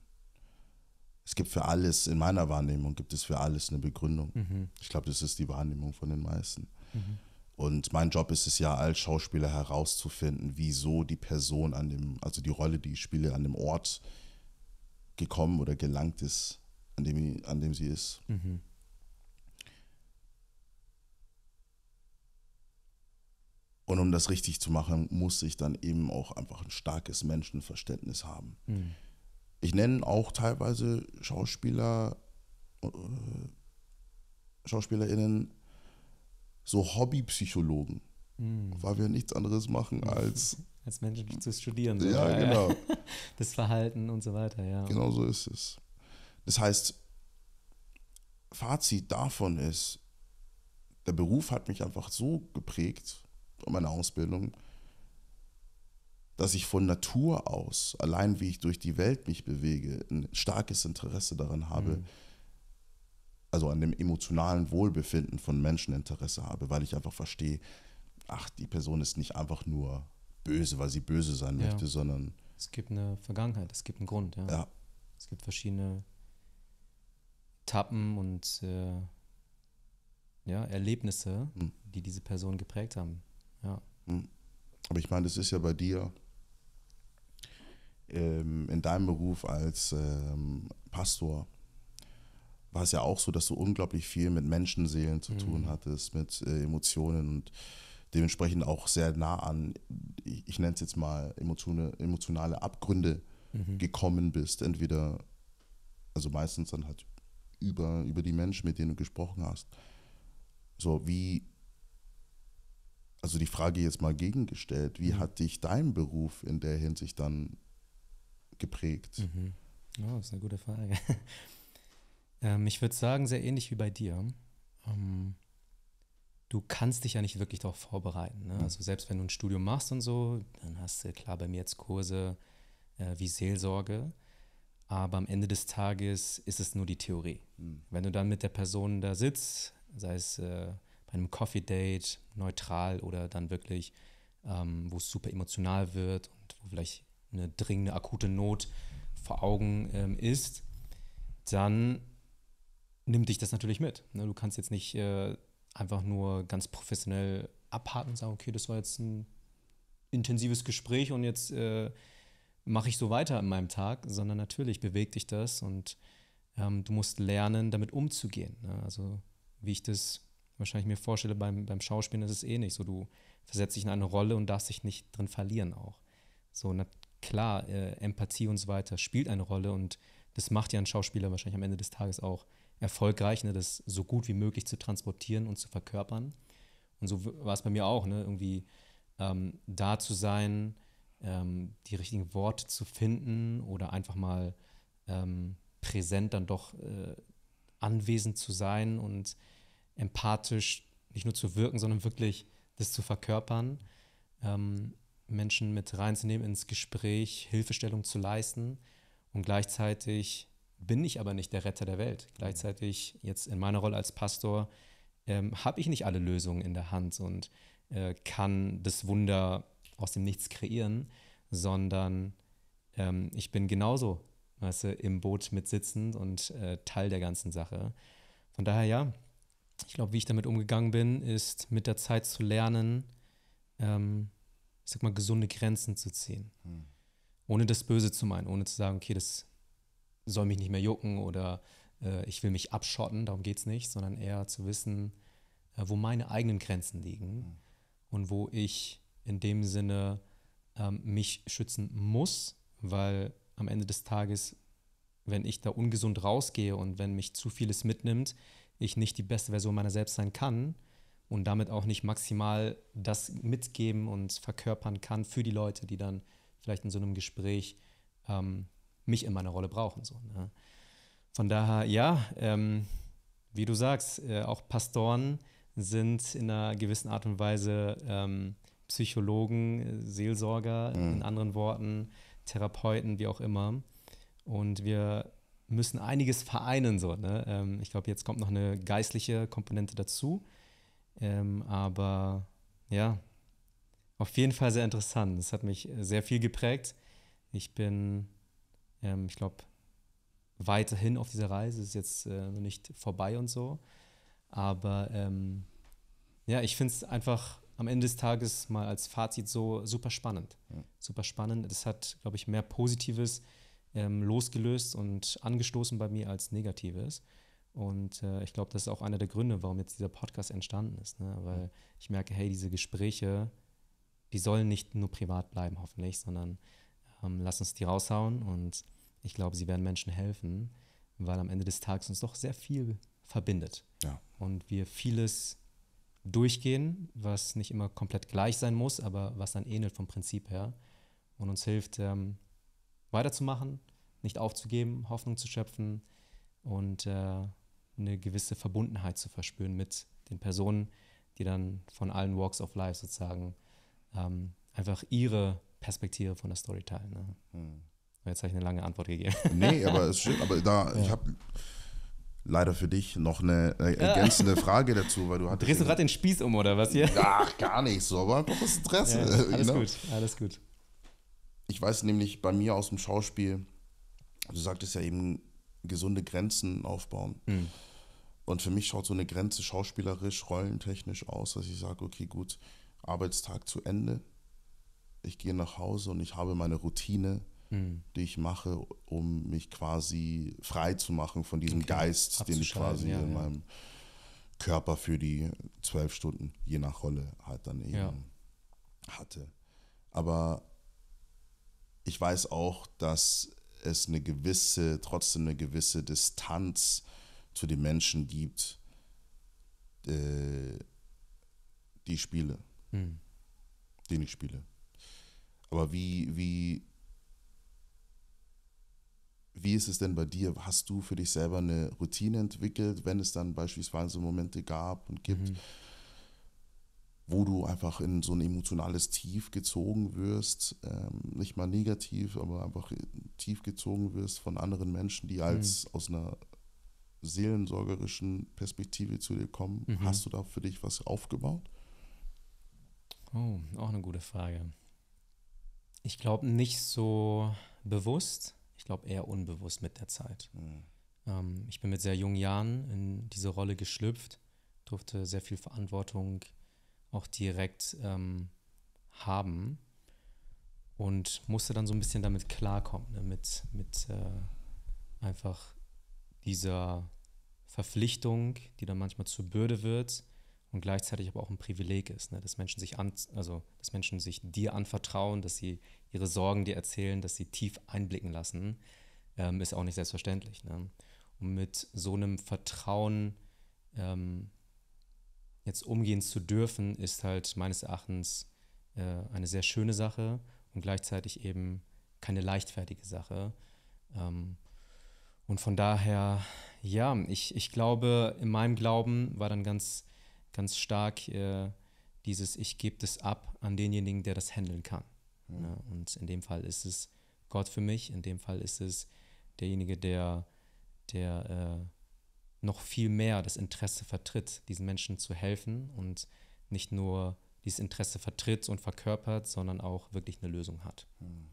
es gibt für alles, in meiner Wahrnehmung gibt es für alles eine Begründung. Mhm. Ich glaube, das ist die Wahrnehmung von den meisten. Mhm. Und mein Job ist es ja als Schauspieler herauszufinden, wieso die Person an dem, also die Rolle, die ich spiele, an dem Ort gekommen oder gelangt ist, an dem, an dem sie ist. Mhm. Und um das richtig zu machen, muss ich dann eben auch einfach ein starkes Menschenverständnis haben. Mhm ich nenne auch teilweise Schauspieler, äh, SchauspielerInnen so Hobbypsychologen, mhm. weil wir nichts anderes machen mhm. als. Als Menschen zu studieren. So ja, genau. das Verhalten und so weiter, ja. Genau so ist es. Das heißt, Fazit davon ist, der Beruf hat mich einfach so geprägt, meine Ausbildung, dass ich von Natur aus, allein wie ich durch die Welt mich bewege, ein starkes Interesse daran habe, mhm. also an dem emotionalen Wohlbefinden von Menschen Interesse habe, weil ich einfach verstehe, ach, die Person ist nicht einfach nur böse, weil sie böse sein ja. möchte, sondern... Es gibt eine Vergangenheit, es gibt einen Grund, ja. ja. Es gibt verschiedene Tappen und äh, ja, Erlebnisse, mhm. die diese Person geprägt haben, ja. Mhm. Aber ich meine, das ist ja bei dir ähm, in deinem Beruf als ähm, Pastor war es ja auch so, dass du unglaublich viel mit Menschenseelen zu mhm. tun hattest, mit äh, Emotionen und dementsprechend auch sehr nah an, ich, ich nenne es jetzt mal, emotione, emotionale Abgründe mhm. gekommen bist. Entweder, also meistens dann halt über, über die Menschen, mit denen du gesprochen hast. So, wie, also die Frage jetzt mal gegengestellt, wie mhm. hat dich dein Beruf in der Hinsicht dann geprägt? Mhm. Oh, das ist eine gute Frage. ähm, ich würde sagen, sehr ähnlich wie bei dir. Ähm, du kannst dich ja nicht wirklich darauf vorbereiten. Ne? Mhm. Also selbst wenn du ein Studium machst und so, dann hast du klar bei mir jetzt Kurse äh, wie Seelsorge. Aber am Ende des Tages ist es nur die Theorie. Mhm. Wenn du dann mit der Person da sitzt, sei es äh, bei einem Coffee-Date, neutral oder dann wirklich, ähm, wo es super emotional wird und wo vielleicht eine dringende, akute Not vor Augen ähm, ist, dann nimmt dich das natürlich mit. Ne? Du kannst jetzt nicht äh, einfach nur ganz professionell abhaken und sagen, okay, das war jetzt ein intensives Gespräch und jetzt äh, mache ich so weiter in meinem Tag, sondern natürlich bewegt dich das und ähm, du musst lernen, damit umzugehen. Ne? Also wie ich das wahrscheinlich mir vorstelle, beim, beim Schauspielen ist es ähnlich. Eh so, du versetzt dich in eine Rolle und darfst dich nicht drin verlieren auch. So, klar, äh, Empathie und so weiter spielt eine Rolle und das macht ja ein Schauspieler wahrscheinlich am Ende des Tages auch erfolgreich, ne, das so gut wie möglich zu transportieren und zu verkörpern. Und so war es bei mir auch, ne, irgendwie ähm, da zu sein, ähm, die richtigen Worte zu finden oder einfach mal ähm, präsent dann doch äh, anwesend zu sein und empathisch nicht nur zu wirken, sondern wirklich das zu verkörpern. Ähm, Menschen mit reinzunehmen ins Gespräch, Hilfestellung zu leisten. Und gleichzeitig bin ich aber nicht der Retter der Welt. Gleichzeitig jetzt in meiner Rolle als Pastor ähm, habe ich nicht alle Lösungen in der Hand und äh, kann das Wunder aus dem Nichts kreieren, sondern ähm, ich bin genauso weißt du, im Boot mitsitzend und äh, Teil der ganzen Sache. Von daher ja, ich glaube, wie ich damit umgegangen bin, ist mit der Zeit zu lernen, ähm, ich sag mal, gesunde Grenzen zu ziehen. Hm. Ohne das Böse zu meinen, ohne zu sagen, okay, das soll mich nicht mehr jucken oder äh, ich will mich abschotten, darum geht es nicht, sondern eher zu wissen, äh, wo meine eigenen Grenzen liegen hm. und wo ich in dem Sinne ähm, mich schützen muss, weil am Ende des Tages, wenn ich da ungesund rausgehe und wenn mich zu vieles mitnimmt, ich nicht die beste Version meiner selbst sein kann, und damit auch nicht maximal das mitgeben und verkörpern kann für die Leute, die dann vielleicht in so einem Gespräch ähm, mich in meiner Rolle brauchen. So, ne? Von daher, ja, ähm, wie du sagst, äh, auch Pastoren sind in einer gewissen Art und Weise ähm, Psychologen, Seelsorger, mhm. in anderen Worten, Therapeuten, wie auch immer. Und wir müssen einiges vereinen. So, ne? Ähm, ich glaube, jetzt kommt noch eine geistliche Komponente dazu ähm, aber ja, auf jeden Fall sehr interessant. Es hat mich sehr viel geprägt. Ich bin, ähm, ich glaube, weiterhin auf dieser Reise. Es ist jetzt äh, nicht vorbei und so. Aber ähm, ja, ich finde es einfach am Ende des Tages mal als Fazit so super spannend. Ja. Super spannend. Das hat, glaube ich, mehr Positives ähm, losgelöst und angestoßen bei mir als Negatives. Und äh, ich glaube, das ist auch einer der Gründe, warum jetzt dieser Podcast entstanden ist. Ne? Weil mhm. ich merke, hey, diese Gespräche, die sollen nicht nur privat bleiben, hoffentlich, sondern ähm, lass uns die raushauen. Und ich glaube, sie werden Menschen helfen, weil am Ende des Tages uns doch sehr viel verbindet. Ja. Und wir vieles durchgehen, was nicht immer komplett gleich sein muss, aber was dann ähnelt vom Prinzip her und uns hilft, ähm, weiterzumachen, nicht aufzugeben, Hoffnung zu schöpfen und äh, eine gewisse Verbundenheit zu verspüren mit den Personen, die dann von allen Walks of Life sozusagen ähm, einfach ihre Perspektive von der Story teilen. Ne? Hm. Jetzt habe ich eine lange Antwort gegeben. Nee, aber es stimmt. Aber da, ja. ich habe leider für dich noch eine ergänzende Frage dazu, weil du hattest. Drehst du gerade den Spieß um oder was hier? Ach, gar nicht so, aber großes Interesse. Ja, äh, alles genau. gut, alles gut. Ich weiß nämlich bei mir aus dem Schauspiel, du sagtest ja eben, gesunde Grenzen aufbauen. Mhm. Und für mich schaut so eine Grenze schauspielerisch, rollentechnisch aus, dass ich sage, okay, gut, Arbeitstag zu Ende, ich gehe nach Hause und ich habe meine Routine, mhm. die ich mache, um mich quasi frei zu machen von diesem okay. Geist, den ich quasi ja, in ja. meinem Körper für die zwölf Stunden, je nach Rolle, halt dann eben ja. hatte. Aber ich weiß auch, dass es eine gewisse, trotzdem eine gewisse Distanz äh, zu den Menschen gibt, äh, die ich spiele. Mhm. Den ich spiele. Aber wie, wie, wie ist es denn bei dir? Hast du für dich selber eine Routine entwickelt, wenn es dann beispielsweise Momente gab und gibt, mhm. wo du einfach in so ein emotionales Tief gezogen wirst? Ähm, nicht mal negativ, aber einfach tief gezogen wirst von anderen Menschen, die mhm. als mhm. aus einer seelensorgerischen Perspektive zu dir kommen. Mhm. Hast du da für dich was aufgebaut? Oh, auch eine gute Frage. Ich glaube nicht so bewusst, ich glaube eher unbewusst mit der Zeit. Mhm. Ähm, ich bin mit sehr jungen Jahren in diese Rolle geschlüpft, durfte sehr viel Verantwortung auch direkt ähm, haben und musste dann so ein bisschen damit klarkommen, ne? mit, mit äh, einfach dieser Verpflichtung, die dann manchmal zur Bürde wird und gleichzeitig aber auch ein Privileg ist, ne? dass Menschen sich an, also dass Menschen sich dir anvertrauen, dass sie ihre Sorgen dir erzählen, dass sie tief einblicken lassen, ähm, ist auch nicht selbstverständlich. Ne? Und mit so einem Vertrauen ähm, jetzt umgehen zu dürfen, ist halt meines Erachtens äh, eine sehr schöne Sache und gleichzeitig eben keine leichtfertige Sache. Ähm, und von daher, ja, ich, ich glaube, in meinem Glauben war dann ganz, ganz stark äh, dieses, ich gebe das ab an denjenigen, der das handeln kann. Mhm. Ne? Und in dem Fall ist es Gott für mich, in dem Fall ist es derjenige, der, der äh, noch viel mehr das Interesse vertritt, diesen Menschen zu helfen und nicht nur dieses Interesse vertritt und verkörpert, sondern auch wirklich eine Lösung hat. Mhm.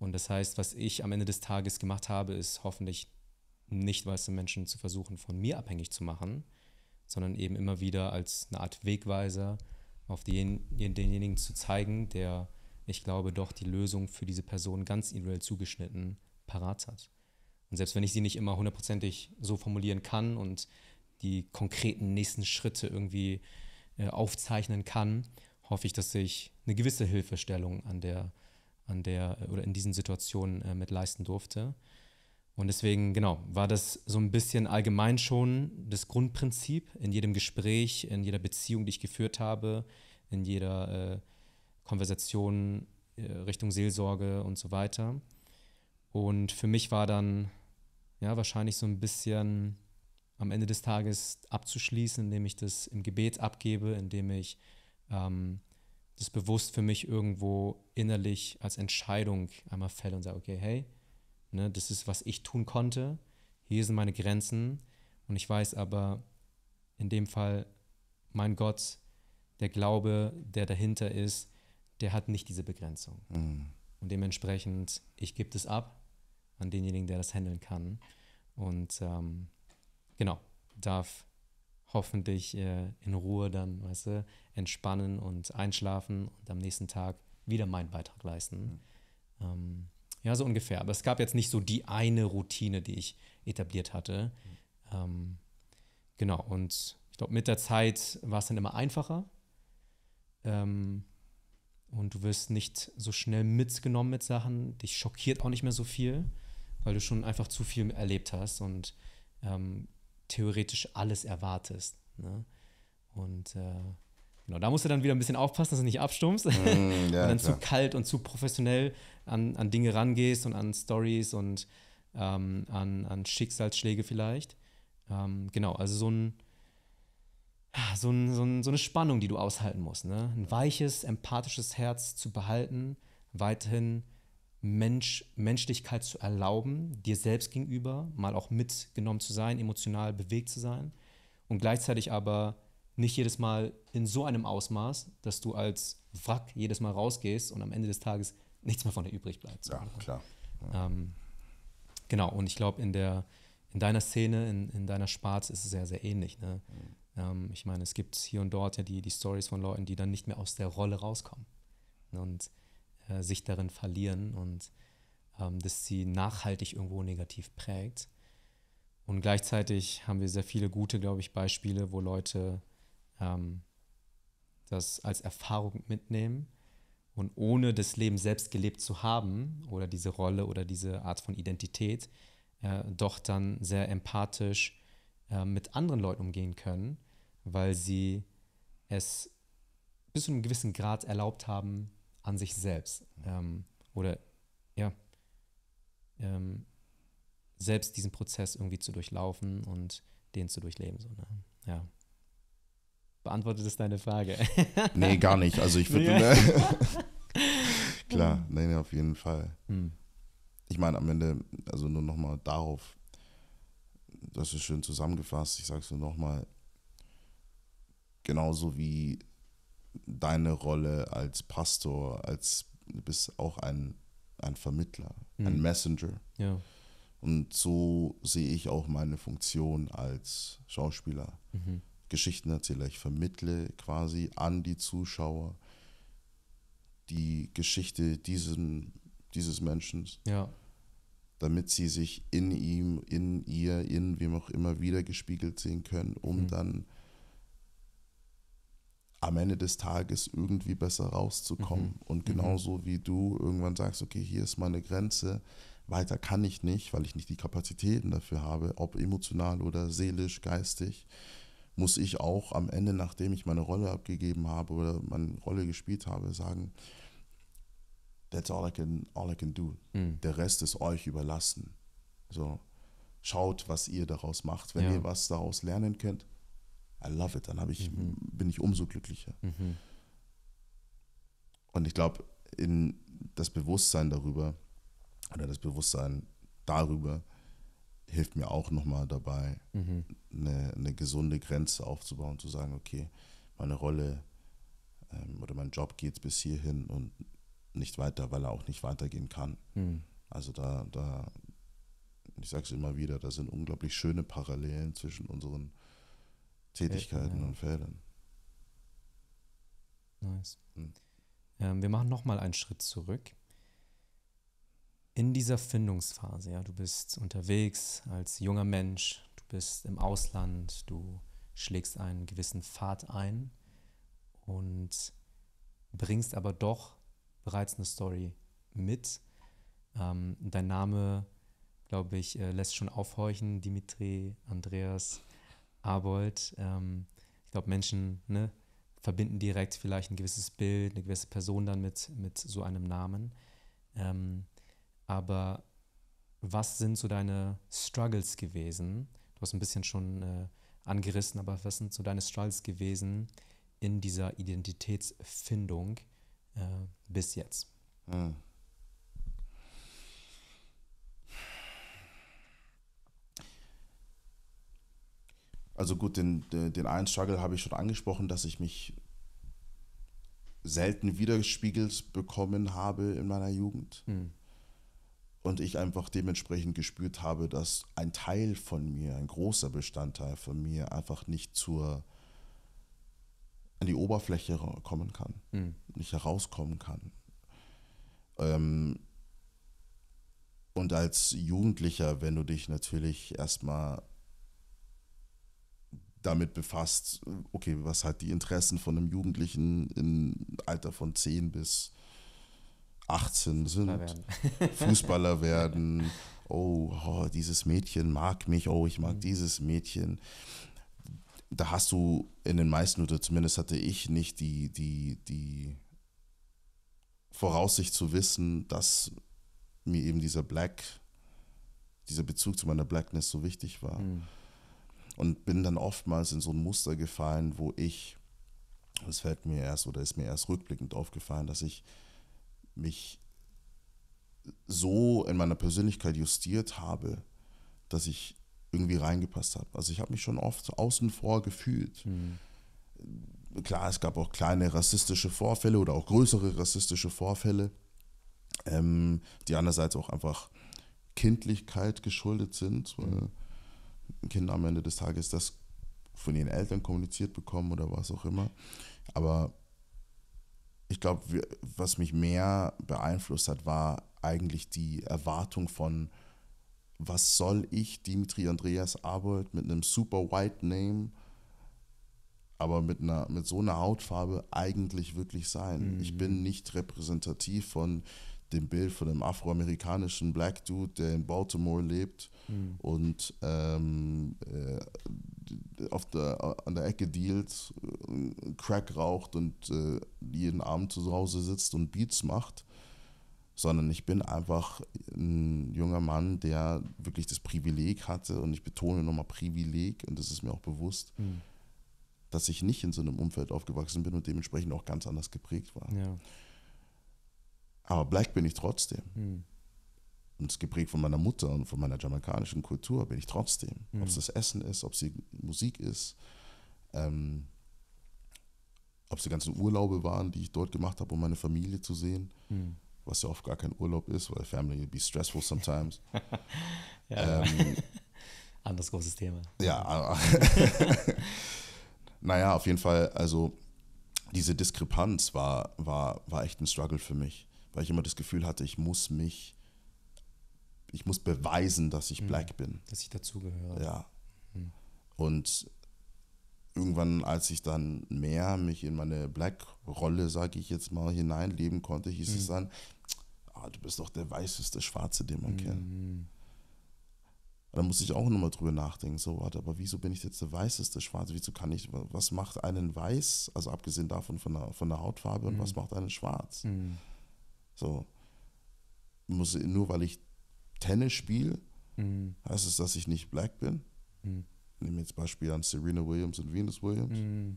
Und das heißt, was ich am Ende des Tages gemacht habe, ist hoffentlich nicht weiße Menschen zu versuchen, von mir abhängig zu machen, sondern eben immer wieder als eine Art Wegweiser auf den, denjenigen zu zeigen, der, ich glaube, doch die Lösung für diese Person ganz individuell zugeschnitten parat hat. Und selbst wenn ich sie nicht immer hundertprozentig so formulieren kann und die konkreten nächsten Schritte irgendwie äh, aufzeichnen kann, hoffe ich, dass ich eine gewisse Hilfestellung an der an der äh, oder in diesen Situationen äh, mit leisten durfte. Und deswegen, genau, war das so ein bisschen allgemein schon das Grundprinzip in jedem Gespräch, in jeder Beziehung, die ich geführt habe, in jeder äh, Konversation äh, Richtung Seelsorge und so weiter. Und für mich war dann, ja, wahrscheinlich so ein bisschen am Ende des Tages abzuschließen, indem ich das im Gebet abgebe, indem ich ähm, das bewusst für mich irgendwo innerlich als Entscheidung einmal fällt und sage, okay, hey, ne, das ist, was ich tun konnte, hier sind meine Grenzen und ich weiß aber in dem Fall, mein Gott, der Glaube, der dahinter ist, der hat nicht diese Begrenzung. Mhm. Und dementsprechend, ich gebe das ab an denjenigen, der das handeln kann und ähm, genau, darf hoffentlich äh, in Ruhe dann, weißt du, entspannen und einschlafen und am nächsten Tag wieder meinen Beitrag leisten. Mhm. Ähm, ja, so ungefähr. Aber es gab jetzt nicht so die eine Routine, die ich etabliert hatte. Mhm. Ähm, genau, und ich glaube, mit der Zeit war es dann immer einfacher. Ähm, und du wirst nicht so schnell mitgenommen mit Sachen. Dich schockiert auch nicht mehr so viel, weil du schon einfach zu viel erlebt hast. Und ähm, theoretisch alles erwartest. Ne? Und äh, genau, da musst du dann wieder ein bisschen aufpassen, dass du nicht abstummst mm, yeah, und dann zu kalt und zu professionell an, an Dinge rangehst und an Stories und ähm, an, an Schicksalsschläge vielleicht. Ähm, genau, also so ein so, ein, so, ein, so eine Spannung, die du aushalten musst. Ne? Ein weiches, empathisches Herz zu behalten, weiterhin Mensch, Menschlichkeit zu erlauben, dir selbst gegenüber, mal auch mitgenommen zu sein, emotional bewegt zu sein und gleichzeitig aber nicht jedes Mal in so einem Ausmaß, dass du als Wrack jedes Mal rausgehst und am Ende des Tages nichts mehr von dir übrig bleibt. Ja, klar. Ja. Ähm, genau, und ich glaube, in, in deiner Szene, in, in deiner Sparte ist es sehr, sehr ähnlich. Ne? Mhm. Ähm, ich meine, es gibt hier und dort ja die, die Stories von Leuten, die dann nicht mehr aus der Rolle rauskommen. Ne, und äh, sich darin verlieren und ähm, dass sie nachhaltig irgendwo negativ prägt. Und gleichzeitig haben wir sehr viele gute, glaube ich, Beispiele, wo Leute ähm, das als Erfahrung mitnehmen und ohne das Leben selbst gelebt zu haben oder diese Rolle oder diese Art von Identität, äh, doch dann sehr empathisch äh, mit anderen Leuten umgehen können, weil sie es bis zu einem gewissen Grad erlaubt haben, an sich selbst. Ähm, oder ja, ähm, selbst diesen Prozess irgendwie zu durchlaufen und den zu durchleben. So, ne? Ja. Beantwortet es deine Frage? nee, gar nicht. Also ich würde. Nee. Klar, nee, auf jeden Fall. Hm. Ich meine, am Ende, also nur nochmal darauf, das ist schön zusammengefasst, ich sag's es nur nochmal, genauso wie deine Rolle als Pastor, als du bist auch ein, ein Vermittler, mhm. ein Messenger. Ja. Und so sehe ich auch meine Funktion als Schauspieler, mhm. erzähle Ich vermittle quasi an die Zuschauer die Geschichte diesen, dieses Menschen, ja. damit sie sich in ihm, in ihr, in wem auch immer wieder gespiegelt sehen können, um mhm. dann am Ende des Tages irgendwie besser rauszukommen. Mhm. Und mhm. genauso wie du irgendwann sagst, okay, hier ist meine Grenze, weiter kann ich nicht, weil ich nicht die Kapazitäten dafür habe, ob emotional oder seelisch, geistig, muss ich auch am Ende, nachdem ich meine Rolle abgegeben habe oder meine Rolle gespielt habe, sagen, that's all I can, all I can do. Mhm. Der Rest ist euch überlassen. So, schaut, was ihr daraus macht. Wenn ja. ihr was daraus lernen könnt, I love it, dann ich, mhm. bin ich umso glücklicher. Mhm. Und ich glaube, in das Bewusstsein darüber oder das Bewusstsein darüber hilft mir auch nochmal dabei, mhm. eine, eine, gesunde Grenze aufzubauen, zu sagen, okay, meine Rolle ähm, oder mein Job geht bis hierhin und nicht weiter, weil er auch nicht weitergehen kann. Mhm. Also da, da, ich sage es immer wieder, da sind unglaublich schöne Parallelen zwischen unseren Tätigkeiten ja. und Feldern. Nice. Hm. Ähm, wir machen nochmal einen Schritt zurück. In dieser Findungsphase, ja, du bist unterwegs als junger Mensch, du bist im Ausland, du schlägst einen gewissen Pfad ein und bringst aber doch bereits eine Story mit. Ähm, dein Name, glaube ich, äh, lässt schon aufhorchen, Dimitri, Andreas. Arbeit. Ähm, ich glaube, Menschen ne, verbinden direkt vielleicht ein gewisses Bild, eine gewisse Person dann mit, mit so einem Namen. Ähm, aber was sind so deine Struggles gewesen? Du hast ein bisschen schon äh, angerissen, aber was sind so deine Struggles gewesen in dieser Identitätsfindung äh, bis jetzt? Mhm. Also gut, den, den einen Struggle habe ich schon angesprochen, dass ich mich selten widerspiegelt bekommen habe in meiner Jugend. Mhm. Und ich einfach dementsprechend gespürt habe, dass ein Teil von mir, ein großer Bestandteil von mir einfach nicht zur an die Oberfläche kommen kann, mhm. nicht herauskommen kann. Ähm, und als Jugendlicher, wenn du dich natürlich erstmal damit befasst, okay, was halt die Interessen von einem Jugendlichen im Alter von 10 bis 18 sind. Werden. Fußballer werden. Oh, oh, dieses Mädchen mag mich. Oh, ich mag mhm. dieses Mädchen. Da hast du in den meisten, oder zumindest hatte ich nicht die, die, die Voraussicht zu wissen, dass mir eben dieser Black, dieser Bezug zu meiner Blackness so wichtig war. Mhm und bin dann oftmals in so ein Muster gefallen, wo ich, das fällt mir erst oder ist mir erst rückblickend aufgefallen, dass ich mich so in meiner Persönlichkeit justiert habe, dass ich irgendwie reingepasst habe. Also ich habe mich schon oft außen vor gefühlt. Mhm. Klar, es gab auch kleine rassistische Vorfälle oder auch größere rassistische Vorfälle, ähm, die andererseits auch einfach Kindlichkeit geschuldet sind. Äh, mhm. Kinder am Ende des Tages das von ihren Eltern kommuniziert bekommen oder was auch immer. Aber ich glaube, was mich mehr beeinflusst hat, war eigentlich die Erwartung von, was soll ich, Dimitri Andreas Abold, mit einem super White Name, aber mit, einer, mit so einer Hautfarbe eigentlich wirklich sein? Mhm. Ich bin nicht repräsentativ von dem Bild von einem afroamerikanischen Black Dude, der in Baltimore lebt mhm. und ähm, äh, auf der, äh, an der Ecke dealt, äh, Crack raucht und äh, jeden Abend zu Hause sitzt und Beats macht, sondern ich bin einfach ein junger Mann, der wirklich das Privileg hatte und ich betone nochmal Privileg und das ist mir auch bewusst. Mhm. dass ich nicht in so einem Umfeld aufgewachsen bin und dementsprechend auch ganz anders geprägt war. Ja. Aber bleich bin ich trotzdem. Mhm. Und geprägt von meiner Mutter und von meiner jamaikanischen Kultur bin ich trotzdem. Mhm. Ob hm. es das Essen ist, ob es die Musik ist, ähm, ob es die ganzen Urlaube waren, die ich dort gemacht habe, um meine Familie zu sehen. Mhm. Was ja oft gar kein Urlaub ist, weil Family be stressful sometimes. ja, ähm, anderes großes Thema. Ja. Ah, ah. naja, auf jeden Fall, also diese Diskrepanz war, war, war echt ein Struggle für mich weil ich immer das Gefühl hatte, ich muss mich, ich muss beweisen, dass ich mhm. black bin. Dass ich dazugehöre. Ja. Mhm. Und irgendwann, als ich dann mehr mich in meine Black-Rolle, sage ich jetzt mal, hineinleben konnte, hieß mhm. es hm. dann, ah, du bist doch der weißeste Schwarze, den man kennt. Hm. Da muss ich auch nochmal drüber nachdenken, so, warte, aber wieso bin ich jetzt der weißeste Schwarze? Wieso kann ich, was macht einen weiß, also abgesehen davon von der, von der Hautfarbe und was hm. macht einen schwarz? So, muss, nur weil ich Tennis spiele, mhm. heißt es, dass ich nicht black bin. Mhm. Nehmen jetzt Beispiel an Serena Williams und Venus Williams. Mhm.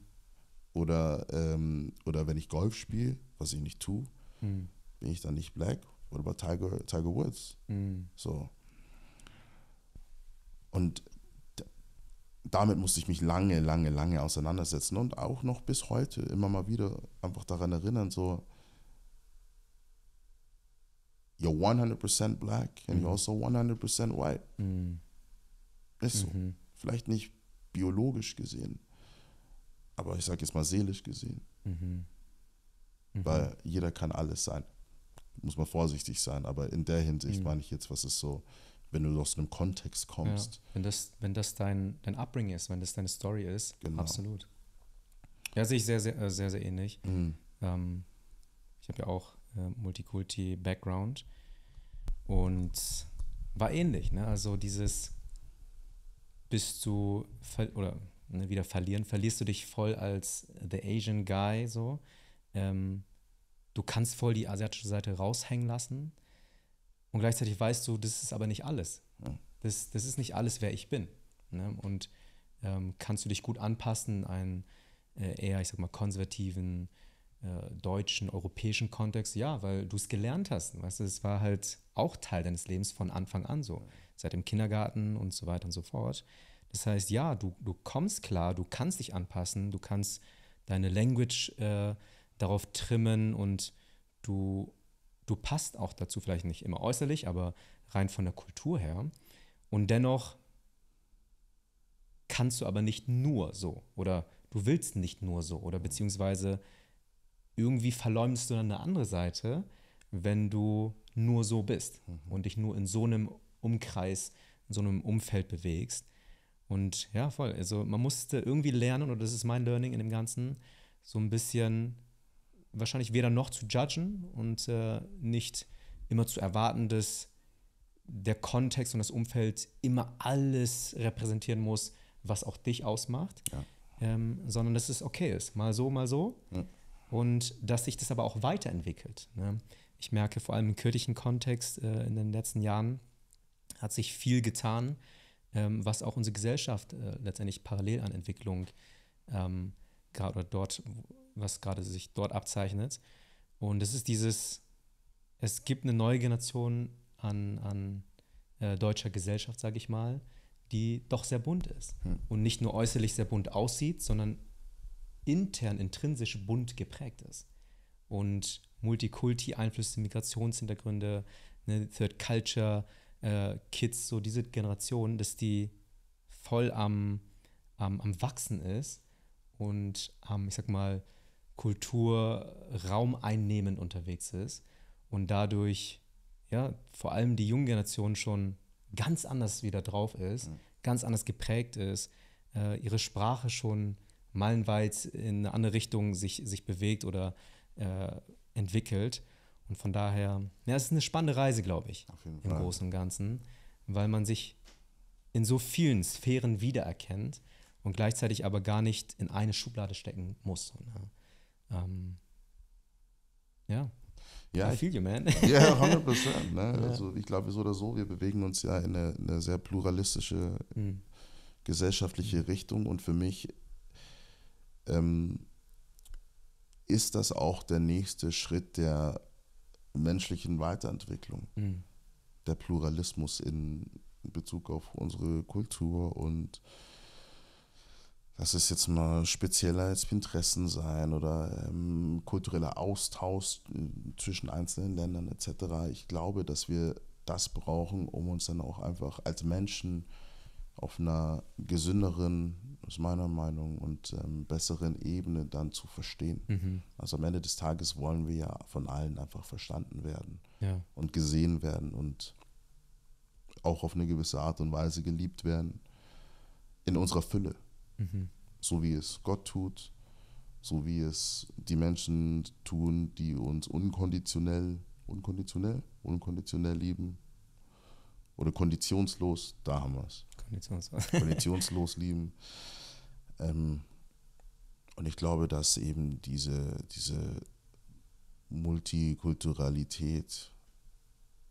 Oder, ähm, oder wenn ich Golf spiele, was ich nicht tue, mhm. bin ich dann nicht black. Oder bei Tiger, Tiger Woods. Mhm. So. Und damit musste ich mich lange, lange, lange auseinandersetzen und auch noch bis heute immer mal wieder einfach daran erinnern, so, you're 100% black and you're mhm. also 100% white. Mhm. Ist so. Mhm. Vielleicht nicht biologisch gesehen, aber ich sage jetzt mal seelisch gesehen. Weil jeder kann alles sein. Muss man vorsichtig sein, aber in der Hinsicht meine ich jetzt, was ist so, wenn du aus einem Kontext kommst. Ja, wenn das, wenn das dein, dein Upbringing ist, wenn das deine Story ist, genau. absolut. Ja, sehe ich sehr, sehr, äh, sehr, sehr ähnlich. Mhm. Ähm, ich habe ja auch äh, Multikulti-Background und war ähnlich. Ne? Also dieses bist du oder ne, wieder verlieren, verlierst du dich voll als the Asian Guy so. Ähm, du kannst voll die asiatische Seite raushängen lassen und gleichzeitig weißt du, das ist aber nicht alles. Das, das ist nicht alles, wer ich bin. Ne? Und ähm, kannst du dich gut anpassen, einen äh, eher, ich sag mal, konservativen, äh, deutschen, europäischen Kontext, ja, weil du es gelernt hast. Weißt du, es war halt auch Teil deines Lebens von Anfang an so, seit dem Kindergarten und so weiter und so fort. Das heißt, ja, du, du kommst klar, du kannst dich anpassen, du kannst deine Language äh, darauf trimmen und du, du passt auch dazu, vielleicht nicht immer äußerlich, aber rein von der Kultur her. Und dennoch kannst du aber nicht nur so oder du willst nicht nur so oder beziehungsweise irgendwie verleumdest du dann eine andere Seite, wenn du nur so bist mhm. und dich nur in so einem Umkreis, in so einem Umfeld bewegst. Und ja, voll. Also man musste irgendwie lernen, und das ist mein Learning in dem Ganzen, so ein bisschen wahrscheinlich weder noch zu judgen und äh, nicht immer zu erwarten, dass der Kontext und das Umfeld immer alles repräsentieren muss, was auch dich ausmacht, ja. ähm, sondern dass es okay ist. Mal so, mal so. Ja und dass sich das aber auch weiterentwickelt. Ne? Ich merke vor allem im kirchlichen Kontext äh, in den letzten Jahren hat sich viel getan, ähm, was auch unsere Gesellschaft äh, letztendlich parallel an Entwicklung ähm, gerade dort, was gerade sich dort abzeichnet. Und es ist dieses, es gibt eine neue Generation an, an äh, deutscher Gesellschaft, sage ich mal, die doch sehr bunt ist hm. und nicht nur äußerlich sehr bunt aussieht, sondern intern, intrinsisch bunt geprägt ist. Und Multikulti-Einflüsse, Migrationshintergründe, ne, Third Culture, äh, Kids, so diese Generation, dass die voll am, am, am Wachsen ist und am, ich sag mal, Kulturraum einnehmen unterwegs ist und dadurch ja vor allem die junge Generation schon ganz anders wieder drauf ist, mhm. ganz anders geprägt ist, äh, ihre Sprache schon meilenweit in eine andere Richtung sich, sich bewegt oder äh, entwickelt. Und von daher, ja, es ist eine spannende Reise, glaube ich, im Großen und Ganzen, weil man sich in so vielen Sphären wiedererkennt und gleichzeitig aber gar nicht in eine Schublade stecken muss. Ne? Ähm, ja. Ja, I feel you, man. Ja, 100 Ne? Ja. Also ich glaube, so oder so, wir bewegen uns ja in eine, eine sehr pluralistische mhm. gesellschaftliche Richtung und für mich ähm, ist das auch der nächste Schritt der menschlichen Weiterentwicklung. Mhm. Der Pluralismus in Bezug auf unsere Kultur und das ist jetzt mal spezieller als Interessen sein oder ähm, kultureller Austausch äh, zwischen einzelnen Ländern etc. Ich glaube, dass wir das brauchen, um uns dann auch einfach als Menschen auf einer gesünderen aus meiner Meinung und ähm, besseren Ebene dann zu verstehen. Mhm. Also am Ende des Tages wollen wir ja von allen einfach verstanden werden ja. und gesehen werden und auch auf eine gewisse Art und Weise geliebt werden in unserer Fülle. Mhm. So wie es Gott tut, so wie es die Menschen tun, die uns unkonditionell, unkonditionell, unkonditionell lieben oder konditionslos, da haben wir es. Konditionslos. Konditionslos lieben. Ähm, und ich glaube, dass eben diese, diese Multikulturalität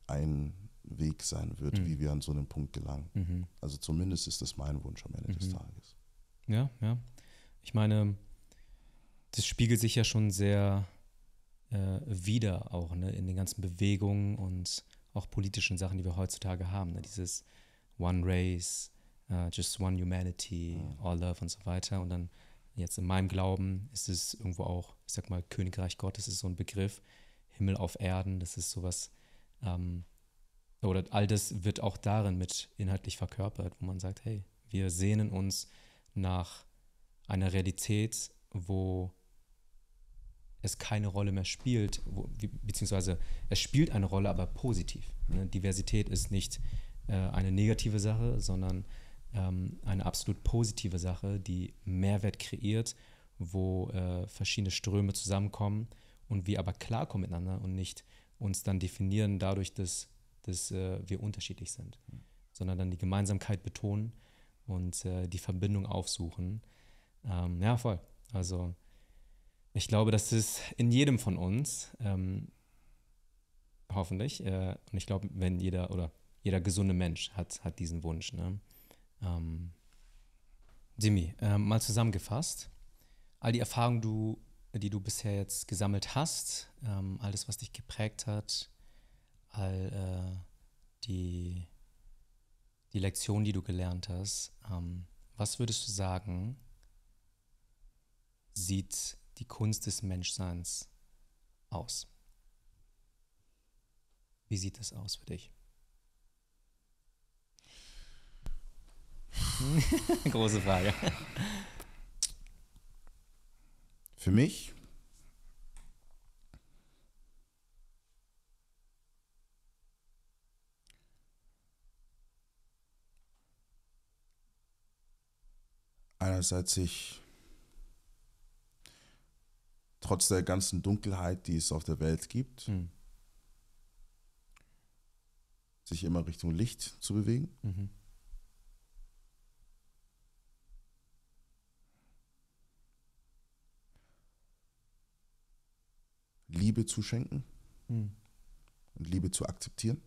ein Weg sein wird, mhm. wie wir an so einen Punkt gelangen. Mhm. Also zumindest ist das mein Wunsch am Ende mhm. des Tages. Ja, ja. Ich meine, das spiegelt sich ja schon sehr äh, wieder auch ne, in den ganzen Bewegungen und auch politischen Sachen, die wir heutzutage haben. Ne? Dieses One Race, uh, Just One Humanity, ja. Ah. All Love und so weiter. Und dann jetzt in meinem Glauben ist es irgendwo auch, ich sag mal, Königreich Gottes ist so ein Begriff, Himmel auf Erden, das ist sowas, ähm, oder all das wird auch darin mit inhaltlich verkörpert, wo man sagt, hey, wir sehnen uns nach einer Realität, wo es keine Rolle mehr spielt, wo, beziehungsweise es spielt eine Rolle, aber positiv. Ne? Diversität ist nicht äh, eine negative Sache, sondern ähm, eine absolut positive Sache, die Mehrwert kreiert, wo äh, verschiedene Ströme zusammenkommen und wir aber klarkommen miteinander und nicht uns dann definieren dadurch, dass, dass äh, wir unterschiedlich sind, mhm. sondern dann die Gemeinsamkeit betonen und äh, die Verbindung aufsuchen. Ähm, ja, voll. Also ich glaube, das ist in jedem von uns, ähm, hoffentlich, äh, und ich glaube, wenn jeder oder jeder gesunde Mensch hat, hat diesen Wunsch. Ne? Ähm, Dimi, äh, mal zusammengefasst, all die Erfahrungen, du, die du bisher jetzt gesammelt hast, ähm, alles, was dich geprägt hat, all äh, die, die Lektionen, die du gelernt hast, ähm, was würdest du sagen, sieht die Kunst des Menschseins aus? Wie sieht das aus für dich? Große Frage. Für mich? Einerseits ich trotz der ganzen Dunkelheit, die es auf der Welt gibt, mhm. sich immer Richtung Licht zu bewegen. Mhm. Liebe zu schenken hm. und Liebe zu akzeptieren.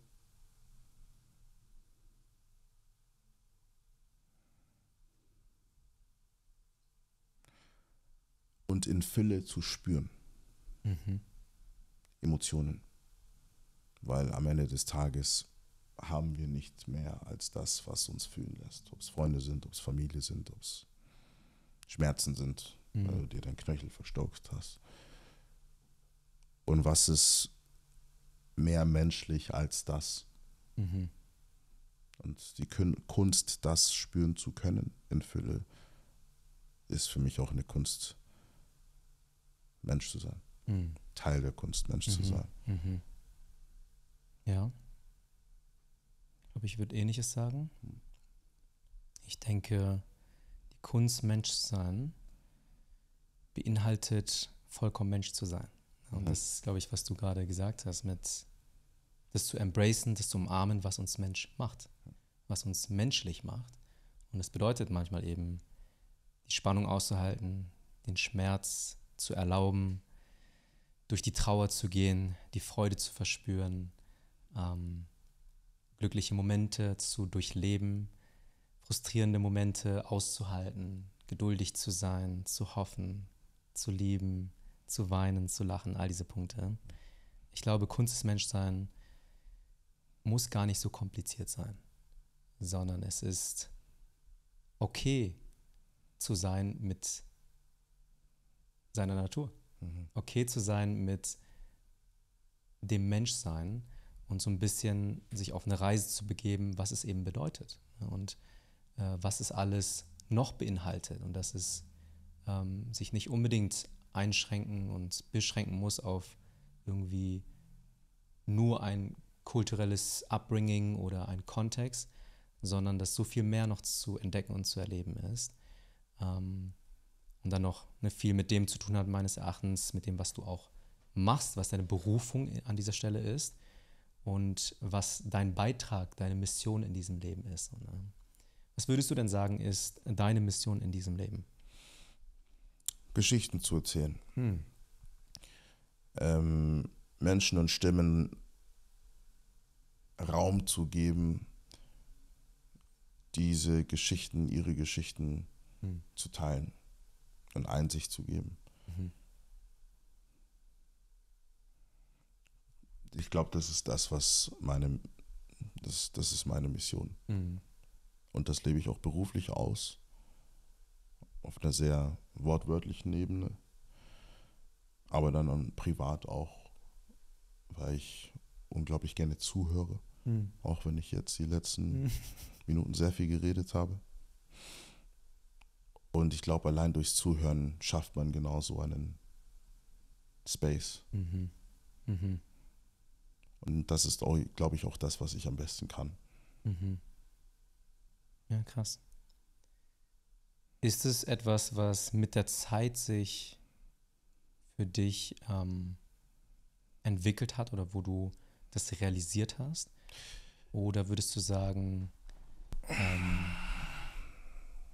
Und in Fülle zu spüren. Mhm. Emotionen. Weil am Ende des Tages haben wir nicht mehr als das, was uns fühlen lässt. Ob es Freunde sind, ob es Familie sind, ob es Schmerzen sind, mhm. weil du dir deinen Knöchel verstaucht hast. Und was ist mehr menschlich als das? Mhm. Und die Kunst, das spüren zu können in Fülle, ist für mich auch eine Kunst, Mensch zu sein. Mhm. Teil der Kunst, Mensch mhm. zu sein. Mhm. Ja. Ich glaube, ich würde ähnliches sagen. Ich denke, die Kunst, Mensch zu sein, beinhaltet vollkommen Mensch zu sein. Und das ist, glaube ich, was du gerade gesagt hast, mit das zu embracen, das zu umarmen, was uns Mensch macht, was uns menschlich macht. Und das bedeutet manchmal eben, die Spannung auszuhalten, den Schmerz zu erlauben, durch die Trauer zu gehen, die Freude zu verspüren, ähm, glückliche Momente zu durchleben, frustrierende Momente auszuhalten, geduldig zu sein, zu hoffen, zu lieben, zu weinen, zu lachen, all diese Punkte. Ich glaube, Kunst des Menschsein muss gar nicht so kompliziert sein, sondern es ist okay zu sein mit seiner Natur, mhm. okay zu sein mit dem Menschsein und so ein bisschen sich auf eine Reise zu begeben, was es eben bedeutet und äh, was es alles noch beinhaltet und dass es ähm, sich nicht unbedingt einschränken und beschränken muss auf irgendwie nur ein kulturelles Upbringing oder ein Kontext, sondern dass so viel mehr noch zu entdecken und zu erleben ist. Ähm, und dann noch ne, viel mit dem zu tun hat, meines Erachtens, mit dem, was du auch machst, was deine Berufung an dieser Stelle ist und was dein Beitrag, deine Mission in diesem Leben ist. Ne? Was würdest du denn sagen, ist deine Mission in diesem Leben? Geschichten zu erzählen. Hm. Ähm, Menschen und Stimmen Raum zu geben, diese Geschichten, ihre Geschichten hm. zu teilen und Einsicht zu geben. Mhm. Ich glaube, das ist das, was meine, das, das ist meine Mission. Mhm. Und das lebe ich auch beruflich aus auf einer sehr wortwörtlichen Ebene, aber dann privat auch, weil ich unglaublich gerne zuhöre, mhm. auch wenn ich jetzt die letzten mhm. Minuten sehr viel geredet habe. Und ich glaube, allein durchs Zuhören schafft man genau so einen Space. Mhm. Mhm. Und das ist, glaube ich, auch das, was ich am besten kann. Mhm. Ja, krass. Ist es etwas, was mit der Zeit sich für dich ähm, entwickelt hat oder wo du das realisiert hast? Oder würdest du sagen, ähm,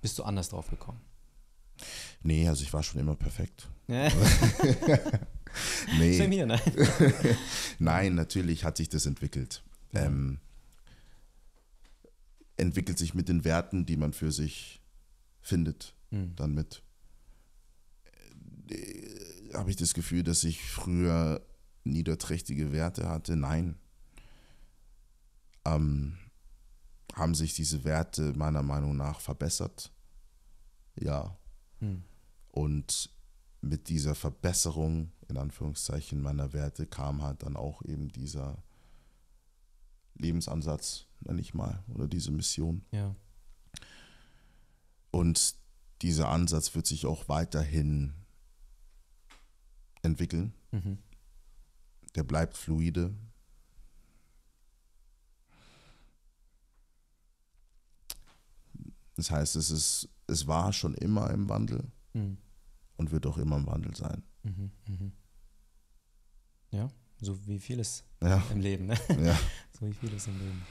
bist du anders drauf gekommen? Nee, also ich war schon immer perfekt. Ja. nee. Hier, nein. nein, natürlich hat sich das entwickelt. Ähm, entwickelt sich mit den Werten, die man für sich findet, mhm. dann mit. Äh, Habe ich das Gefühl, dass ich früher niederträchtige Werte hatte? Nein. Ähm, haben sich diese Werte meiner Meinung nach verbessert? Ja. Mhm. Und mit dieser Verbesserung, in Anführungszeichen, meiner Werte kam halt dann auch eben dieser Lebensansatz, nenne ich mal, oder diese Mission. Ja. Und dieser Ansatz wird sich auch weiterhin entwickeln. Mhm. Der bleibt fluide. Das heißt, es, ist, es war schon immer im Wandel mhm. und wird auch immer im Wandel sein. Mhm. mhm. Ja, so wie vieles ja. im Leben. Ne? Ja. So wie vieles im Leben.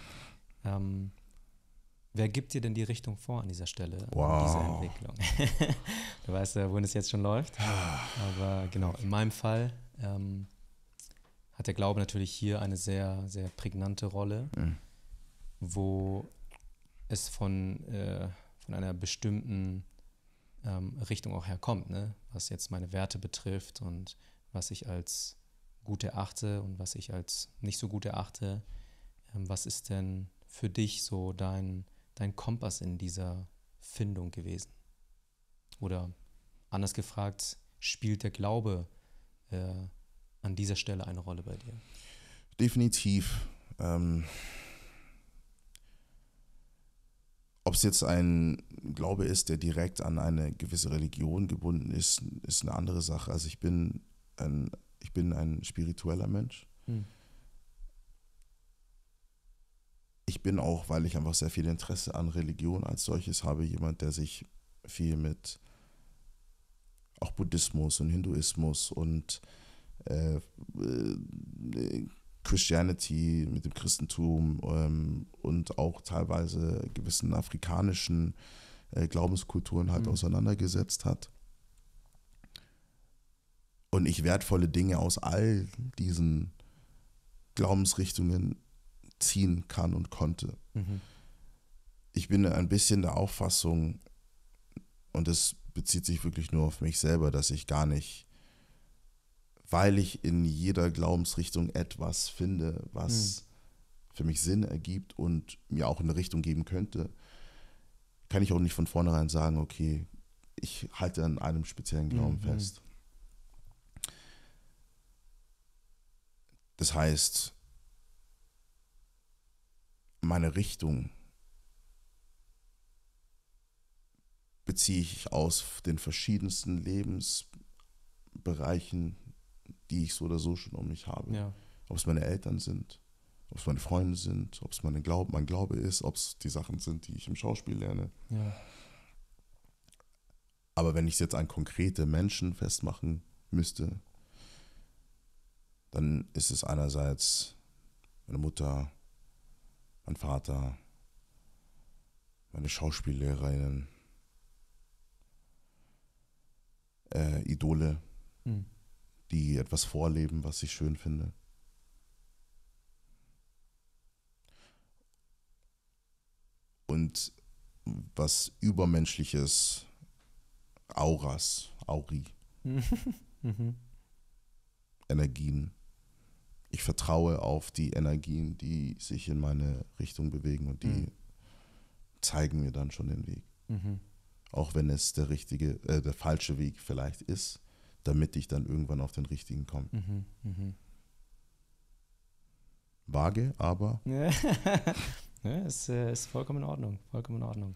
Ähm, Wer gibt dir denn die Richtung vor an dieser Stelle, wow. an Entwicklung? du weißt ja, wohin es jetzt schon läuft. Ah. Aber genau, in meinem Fall ähm, hat der Glaube natürlich hier eine sehr, sehr prägnante Rolle, mhm. wo es von, äh, von einer bestimmten ähm, Richtung auch herkommt, ne? was jetzt meine Werte betrifft und was ich als gut erachte und was ich als nicht so gut erachte. Ähm, was ist denn für dich so dein dein Kompass in dieser Findung gewesen? Oder anders gefragt, spielt der Glaube äh, an dieser Stelle eine Rolle bei dir? Definitiv. Ähm, Ob es jetzt ein Glaube ist, der direkt an eine gewisse Religion gebunden ist, ist eine andere Sache. Also ich bin ein, ich bin ein spiritueller Mensch. Hm. ich bin auch, weil ich einfach sehr viel Interesse an Religion als solches habe, jemand, der sich viel mit auch Buddhismus und Hinduismus und äh, äh Christianity, mit dem Christentum ähm, und auch teilweise gewissen afrikanischen äh, Glaubenskulturen halt mhm. auseinandergesetzt hat. Und ich wertvolle Dinge aus all diesen Glaubensrichtungen ziehen kann und konnte. Mhm. Ich bin ein bisschen der Auffassung, und das bezieht sich wirklich nur auf mich selber, dass ich gar nicht, weil ich in jeder Glaubensrichtung etwas finde, was mhm. für mich Sinn ergibt und mir auch eine Richtung geben könnte, kann ich auch nicht von vornherein sagen, okay, ich halte an einem speziellen Glauben mhm. mhm. fest. Das heißt, meine Richtung beziehe ich aus den verschiedensten Lebensbereichen, die ich so oder so schon um mich habe. Ja. Ob es meine Eltern sind, ob es meine Freunde sind, ob es mein Glaube, mein Glaube ist, ob es die Sachen sind, die ich im Schauspiel lerne. Ja. Aber wenn ich es jetzt an konkrete Menschen festmachen müsste, dann ist es einerseits meine Mutter, mein Vater, meine Schauspiellehrerinnen, äh, Idole, mhm. die etwas vorleben, was ich schön finde. Und was Übermenschliches, Auras, Auri, mhm. Energien ich vertraue auf die Energien, die sich in meine Richtung bewegen und die mhm. zeigen mir dann schon den Weg. Mhm. Auch wenn es der richtige, äh, der falsche Weg vielleicht ist, damit ich dann irgendwann auf den richtigen komme. Mhm. mhm. Vage, aber. ja, es äh, ist vollkommen in Ordnung. Vollkommen in Ordnung.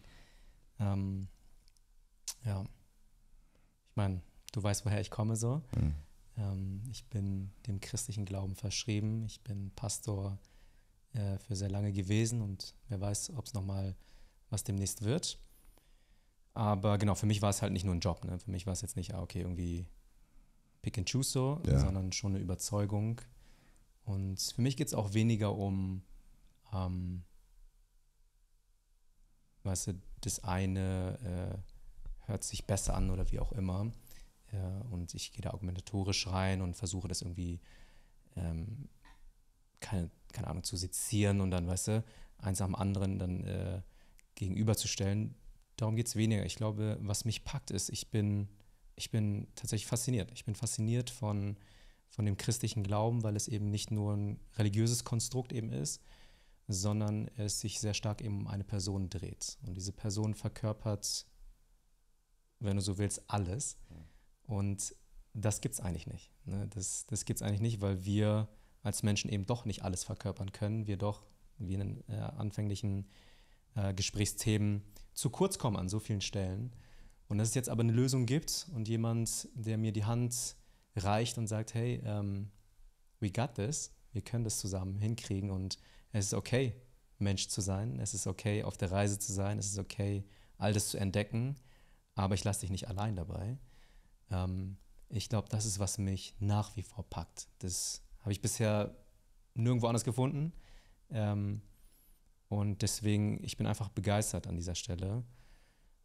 Ähm, ja. Ich meine, du weißt, woher ich komme so. Mhm. Ähm, ich bin dem christlichen Glauben verschrieben. Ich bin Pastor äh, für sehr lange gewesen und wer weiß, ob es nochmal was demnächst wird. Aber genau, für mich war es halt nicht nur ein Job. Ne? Für mich war es jetzt nicht, ah, okay, irgendwie pick and choose so, ja. sondern schon eine Überzeugung. Und für mich geht es auch weniger um, ähm, weißt du, das eine äh, hört sich besser an oder wie auch immer, äh, und ich gehe da argumentatorisch rein und versuche das irgendwie, ähm, keine, keine Ahnung, zu sezieren und dann, weißt du, eins am anderen dann äh, gegenüberzustellen. Darum geht es weniger. Ich glaube, was mich packt, ist, ich bin, ich bin tatsächlich fasziniert. Ich bin fasziniert von, von dem christlichen Glauben, weil es eben nicht nur ein religiöses Konstrukt eben ist, sondern es sich sehr stark eben um eine Person dreht. Und diese Person verkörpert, wenn du so willst, alles. Und das gibt es eigentlich nicht. Ne? Das, das gibt es eigentlich nicht, weil wir als Menschen eben doch nicht alles verkörpern können. Wir doch, wie in den äh, anfänglichen äh, Gesprächsthemen, zu kurz kommen an so vielen Stellen. Und dass es jetzt aber eine Lösung gibt und jemand, der mir die Hand reicht und sagt, hey, ähm, we got this, wir können das zusammen hinkriegen und es ist okay, Mensch zu sein, es ist okay, auf der Reise zu sein, es ist okay, all das zu entdecken, aber ich lasse dich nicht allein dabei. Ähm, ich glaube, das ist, was mich nach wie vor packt. Das habe ich bisher nirgendwo anders gefunden. Ähm, und deswegen, ich bin einfach begeistert an dieser Stelle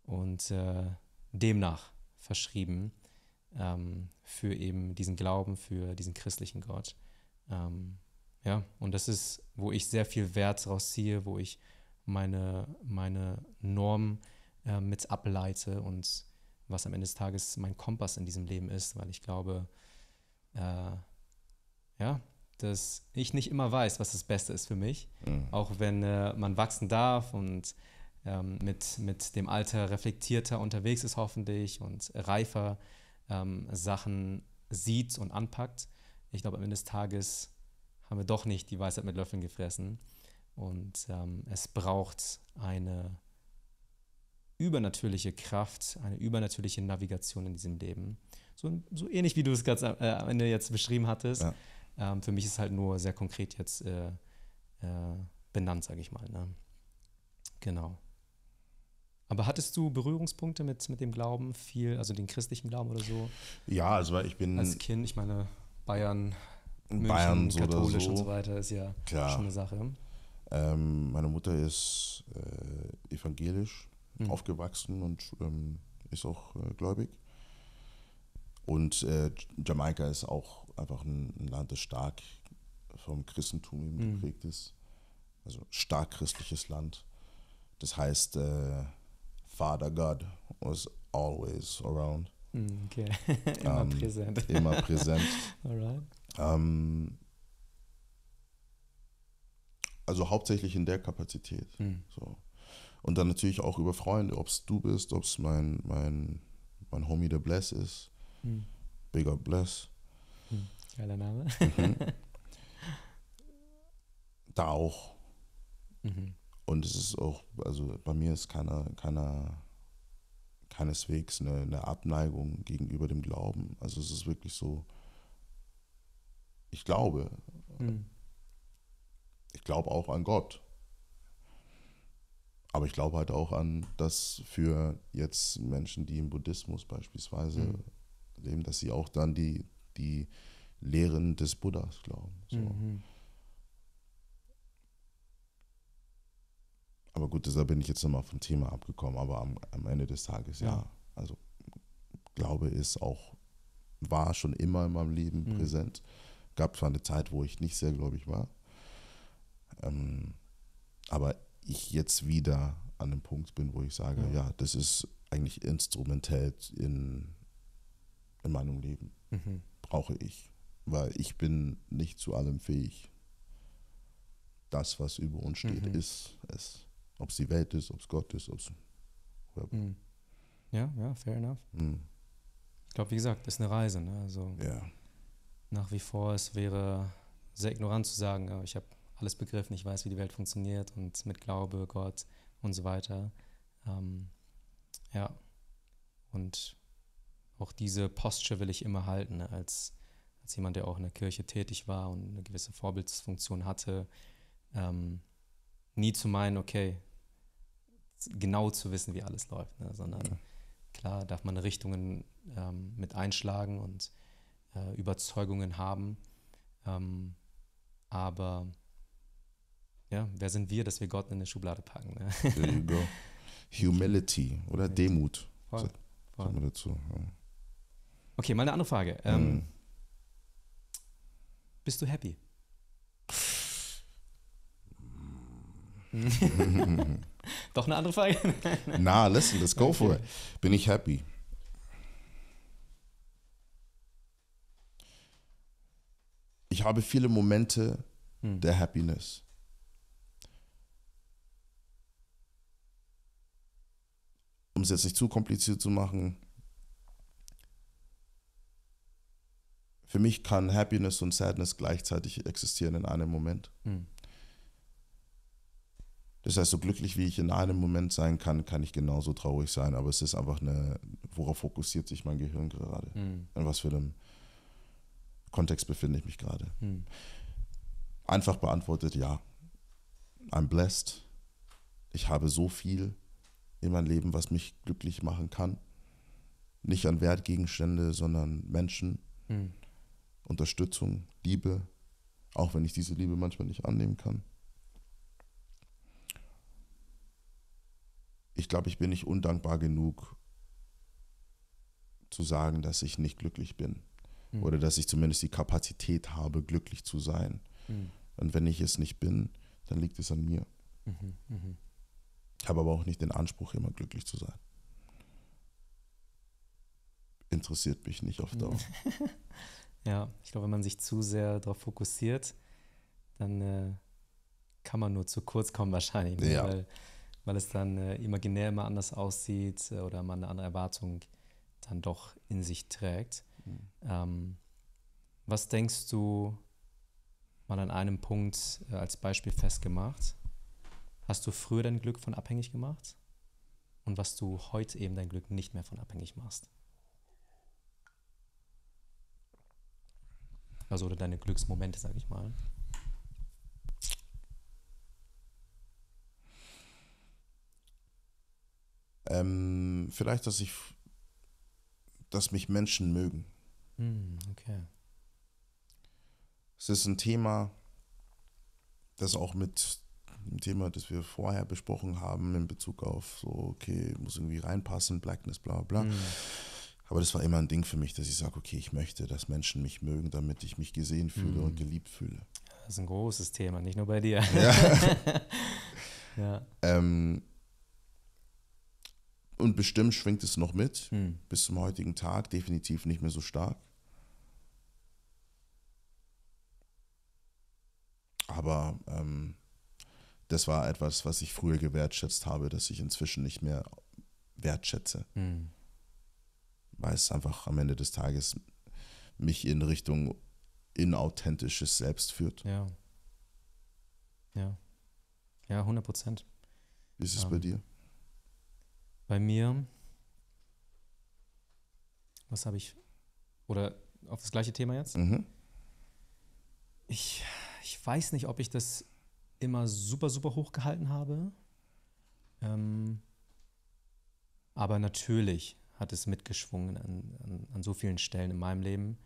und äh, demnach verschrieben ähm, für eben diesen Glauben, für diesen christlichen Gott. Ähm, ja, und das ist, wo ich sehr viel Wert ziehe, wo ich meine, meine Norm äh, mit ableite und was am Ende des Tages mein Kompass in diesem Leben ist, weil ich glaube, äh, ja, dass ich nicht immer weiß, was das Beste ist für mich, mhm. auch wenn äh, man wachsen darf und ähm, mit, mit dem Alter reflektierter unterwegs ist hoffentlich und reifer ähm, Sachen sieht und anpackt. Ich glaube, am Ende des Tages haben wir doch nicht die Weisheit mit Löffeln gefressen und ähm, es braucht eine übernatürliche Kraft, eine übernatürliche Navigation in diesem Leben. So, so ähnlich wie du es ganz äh, am Ende jetzt beschrieben hattest. Ja. Ähm, für mich ist halt nur sehr konkret jetzt äh, äh, benannt, sage ich mal. Ne? Genau. Aber hattest du Berührungspunkte mit, mit dem Glauben viel, also den christlichen Glauben oder so? Ja, also ich bin. Als Kind, ich meine, Bayern, München, Bayern so katholisch so. und so weiter ist ja Klar. schon eine Sache. Ähm, meine Mutter ist äh, evangelisch, mhm. aufgewachsen und ähm, ist auch äh, gläubig. Und äh, Jamaika ist auch einfach ein, ein, Land, das stark vom Christentum mhm. geprägt ist. Also stark christliches Land. Das heißt, äh, Father God was always around. Mhm, okay, immer ähm, präsent. Immer präsent. Ähm, also hauptsächlich in der Kapazität. Mhm. So. Und dann natürlich auch über Freunde, ob es du bist, ob es mein, mein, mein Homie der Bless ist. Hm. Big Up Bless. Hm. Geiler Name. Mhm. da auch. Mhm. Und es ist auch, also bei mir ist keiner, keiner keineswegs eine, eine Abneigung gegenüber dem Glauben. Also es ist wirklich so, ich glaube. Mhm. Ich glaube auch an Gott aber ich glaube halt auch an, dass für jetzt Menschen, die im Buddhismus beispielsweise mhm. leben, dass sie auch dann die, die Lehren des Buddhas glauben. So. Mhm. Aber gut, deshalb bin ich jetzt nochmal vom Thema abgekommen, aber am, am Ende des Tages, ja. ja. Also Glaube ist auch, war schon immer in meinem Leben mhm. präsent. Gab zwar eine Zeit, wo ich nicht sehr gläubig war, ähm, aber ich jetzt wieder an einem Punkt bin, wo ich sage, mhm. ja, das ist eigentlich instrumentell in, in meinem Leben. Mhm. Brauche ich. Weil ich bin nicht zu allem fähig. Das, was über uns steht, mhm. ist es. Ob es die Welt ist, ob es Gott ist, ob es. Mhm. Ja, ja, fair enough. Mhm. Ich glaube, wie gesagt, ist eine Reise. Ne? Also ja. Nach wie vor, es wäre sehr ignorant zu sagen, ich habe alles begriffen, ich weiß, wie die Welt funktioniert und mit Glaube, Gott und so weiter. Ähm, ja, und auch diese Posture will ich immer halten, ne, als, als jemand, der auch in der Kirche tätig war und eine gewisse Vorbildsfunktion hatte. Ähm, nie zu meinen, okay, genau zu wissen, wie alles läuft, ne? sondern ja. klar darf man Richtungen ähm, mit einschlagen und äh, Überzeugungen haben, ähm, aber ja, wer sind wir, dass wir Gott in eine Schublade packen? Ne? There you go. Humility oder Demut. Voll, voll. Sagt dazu. Ja. Okay, mal eine andere Frage. Ähm, mm. Bist du happy? Doch eine andere Frage? Na, listen, let's go okay. for it. Bin ich happy? Ich habe viele Momente hm. der Happiness. um es jetzt nicht zu kompliziert zu machen, für mich kann Happiness und Sadness gleichzeitig existieren in einem Moment. Mhm. Das heißt, so glücklich wie ich in einem Moment sein kann, kann ich genauso traurig sein. Aber es ist einfach eine, worauf fokussiert sich mein Gehirn gerade? Mhm. In was für einem Kontext befinde ich mich gerade? Mhm. Einfach beantwortet, ja. I'm blessed. Ich habe so viel in mein Leben, was mich glücklich machen kann. Nicht an Wertgegenstände, sondern Menschen, mhm. Unterstützung, Liebe, auch wenn ich diese Liebe manchmal nicht annehmen kann. Ich glaube, ich bin nicht undankbar genug zu sagen, dass ich nicht glücklich bin mhm. oder dass ich zumindest die Kapazität habe, glücklich zu sein. Mhm. Und wenn ich es nicht bin, dann liegt es an mir. Mhm, mh. Ich Habe aber auch nicht den Anspruch, immer glücklich zu sein. Interessiert mich nicht auf Dauer. ja, ich glaube, wenn man sich zu sehr darauf fokussiert, dann äh, kann man nur zu kurz kommen wahrscheinlich. Ne? Ja. Weil, weil es dann äh, imaginär immer anders aussieht äh, oder man eine andere Erwartung dann doch in sich trägt. Mhm. Ähm, was denkst du, mal an einem Punkt äh, als Beispiel festgemacht, hast du früher dein Glück von abhängig gemacht und was du heute eben dein Glück nicht mehr von abhängig machst. Also oder deine Glücksmomente, sag ich mal. Ähm, vielleicht, dass ich, dass mich Menschen mögen. Hm, okay. Es ist ein Thema, das auch mit ein Thema, das wir vorher besprochen haben, in Bezug auf so, okay, muss irgendwie reinpassen, Blackness, bla bla. Mhm. Aber das war immer ein Ding für mich, dass ich sage, okay, ich möchte, dass Menschen mich mögen, damit ich mich gesehen fühle mhm. und geliebt fühle. Das ist ein großes Thema, nicht nur bei dir. Ja. ja. Ähm, und bestimmt schwingt es noch mit, mhm. bis zum heutigen Tag, definitiv nicht mehr so stark. Aber ähm, das war etwas, was ich früher gewertschätzt habe, das ich inzwischen nicht mehr wertschätze. Mhm. Weil es einfach am Ende des Tages mich in Richtung inauthentisches Selbst führt. Ja. Ja. Ja, 100 Prozent. Wie ist es ähm, bei dir? Bei mir, was habe ich, oder auf das gleiche Thema jetzt? Mhm. Ich, ich weiß nicht, ob ich das immer super, super hoch gehalten habe. Ähm, aber natürlich hat es mitgeschwungen an, an, an, so vielen Stellen in meinem Leben.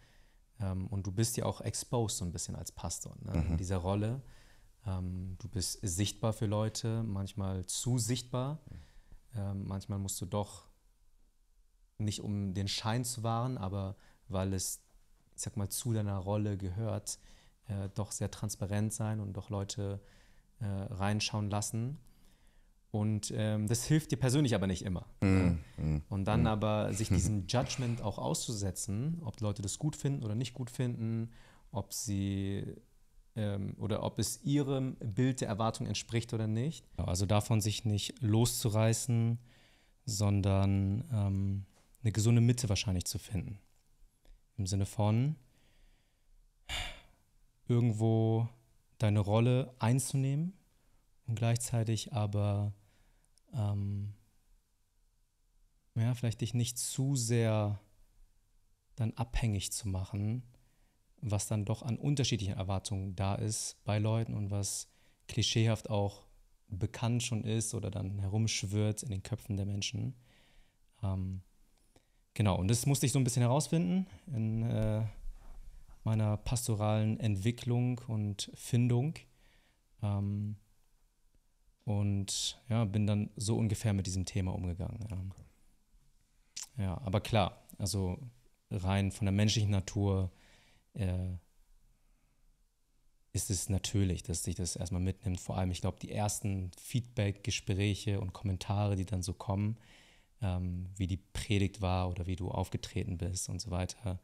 Ähm, und du bist ja auch exposed so ein bisschen als Pastor ne? mhm. in dieser Rolle. Ähm, du bist sichtbar für Leute, manchmal zu sichtbar. Mhm. manchmal musst du doch nicht um den Schein zu wahren, aber weil es, ich sag mal, zu deiner Rolle gehört, äh, doch sehr transparent sein und doch Leute äh, reinschauen lassen. Und ähm, das hilft dir persönlich aber nicht immer. Mm, mm, und dann mm. aber sich diesem Judgment auch auszusetzen, ob Leute das gut finden oder nicht gut finden, ob sie ähm, oder ob es ihrem Bild der Erwartung entspricht oder nicht. Genau, also davon sich nicht loszureißen, sondern ähm, eine gesunde Mitte wahrscheinlich zu finden. Im Sinne von irgendwo deine Rolle einzunehmen und gleichzeitig aber ähm, ja, vielleicht dich nicht zu sehr dann abhängig zu machen, was dann doch an unterschiedlichen Erwartungen da ist bei Leuten und was klischeehaft auch bekannt schon ist oder dann herumschwirrt in den Köpfen der Menschen. Ähm, genau, und das musste ich so ein bisschen herausfinden in äh, meiner pastoralen Entwicklung und Findung. Ähm, und ja, bin dann so ungefähr mit diesem Thema umgegangen. Ja. Ja, aber klar, also rein von der menschlichen Natur äh, ist es natürlich, dass sich das erstmal mitnimmt. Vor allem, ich glaube, die ersten Feedback-Gespräche und Kommentare, die dann so kommen, ähm, wie die Predigt war oder wie du aufgetreten bist und so weiter,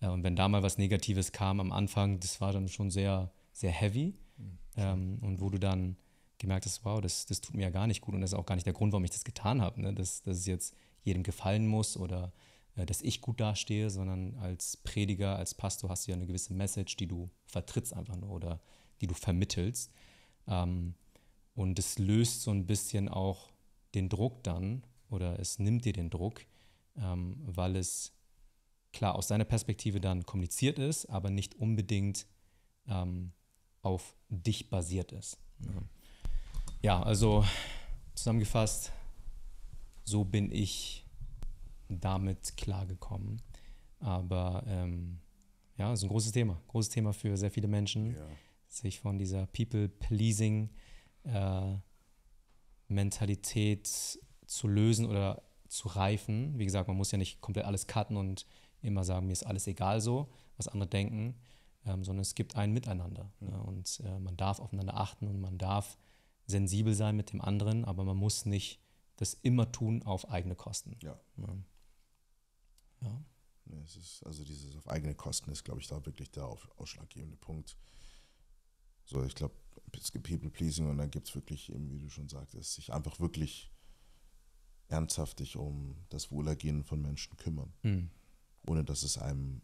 äh, und wenn da mal was Negatives kam am Anfang, das war dann schon sehr, sehr heavy. Mhm. Ähm, und wo du dann gemerkt hast, wow, das, das tut mir ja gar nicht gut und das ist auch gar nicht der Grund, warum ich das getan habe, ne? dass, dass es jetzt jedem gefallen muss oder äh, dass ich gut dastehe, sondern als Prediger, als Pastor hast du ja eine gewisse Message, die du vertrittst einfach nur oder die du vermittelst. Ähm, und es löst so ein bisschen auch den Druck dann oder es nimmt dir den Druck, ähm, weil es klar aus seiner Perspektive dann kommuniziert ist, aber nicht unbedingt ähm, auf dich basiert ist. Mhm. Ja, also zusammengefasst, so bin ich damit klargekommen. Aber ähm, ja, ist ein großes Thema. Großes Thema für sehr viele Menschen, ja. sich von dieser People-Pleasing-Mentalität äh, zu lösen oder zu reifen. Wie gesagt, man muss ja nicht komplett alles cutten und immer sagen, mir ist alles egal so, was andere denken, ähm, sondern es gibt ein Miteinander. Ne? Mhm. Ne? Und äh, man darf aufeinander achten und man darf sensibel sein mit dem anderen, aber man muss nicht das immer tun auf eigene Kosten. Ja. Ne? Ja. Es ist, also dieses auf eigene Kosten ist, glaube ich, da wirklich der auf, ausschlaggebende Punkt. So, ich glaube, es gibt People Pleasing und dann gibt es wirklich, eben, wie du schon sagtest, sich einfach wirklich ernsthaftig um das Wohlergehen von Menschen kümmern. Mhm ohne dass es einem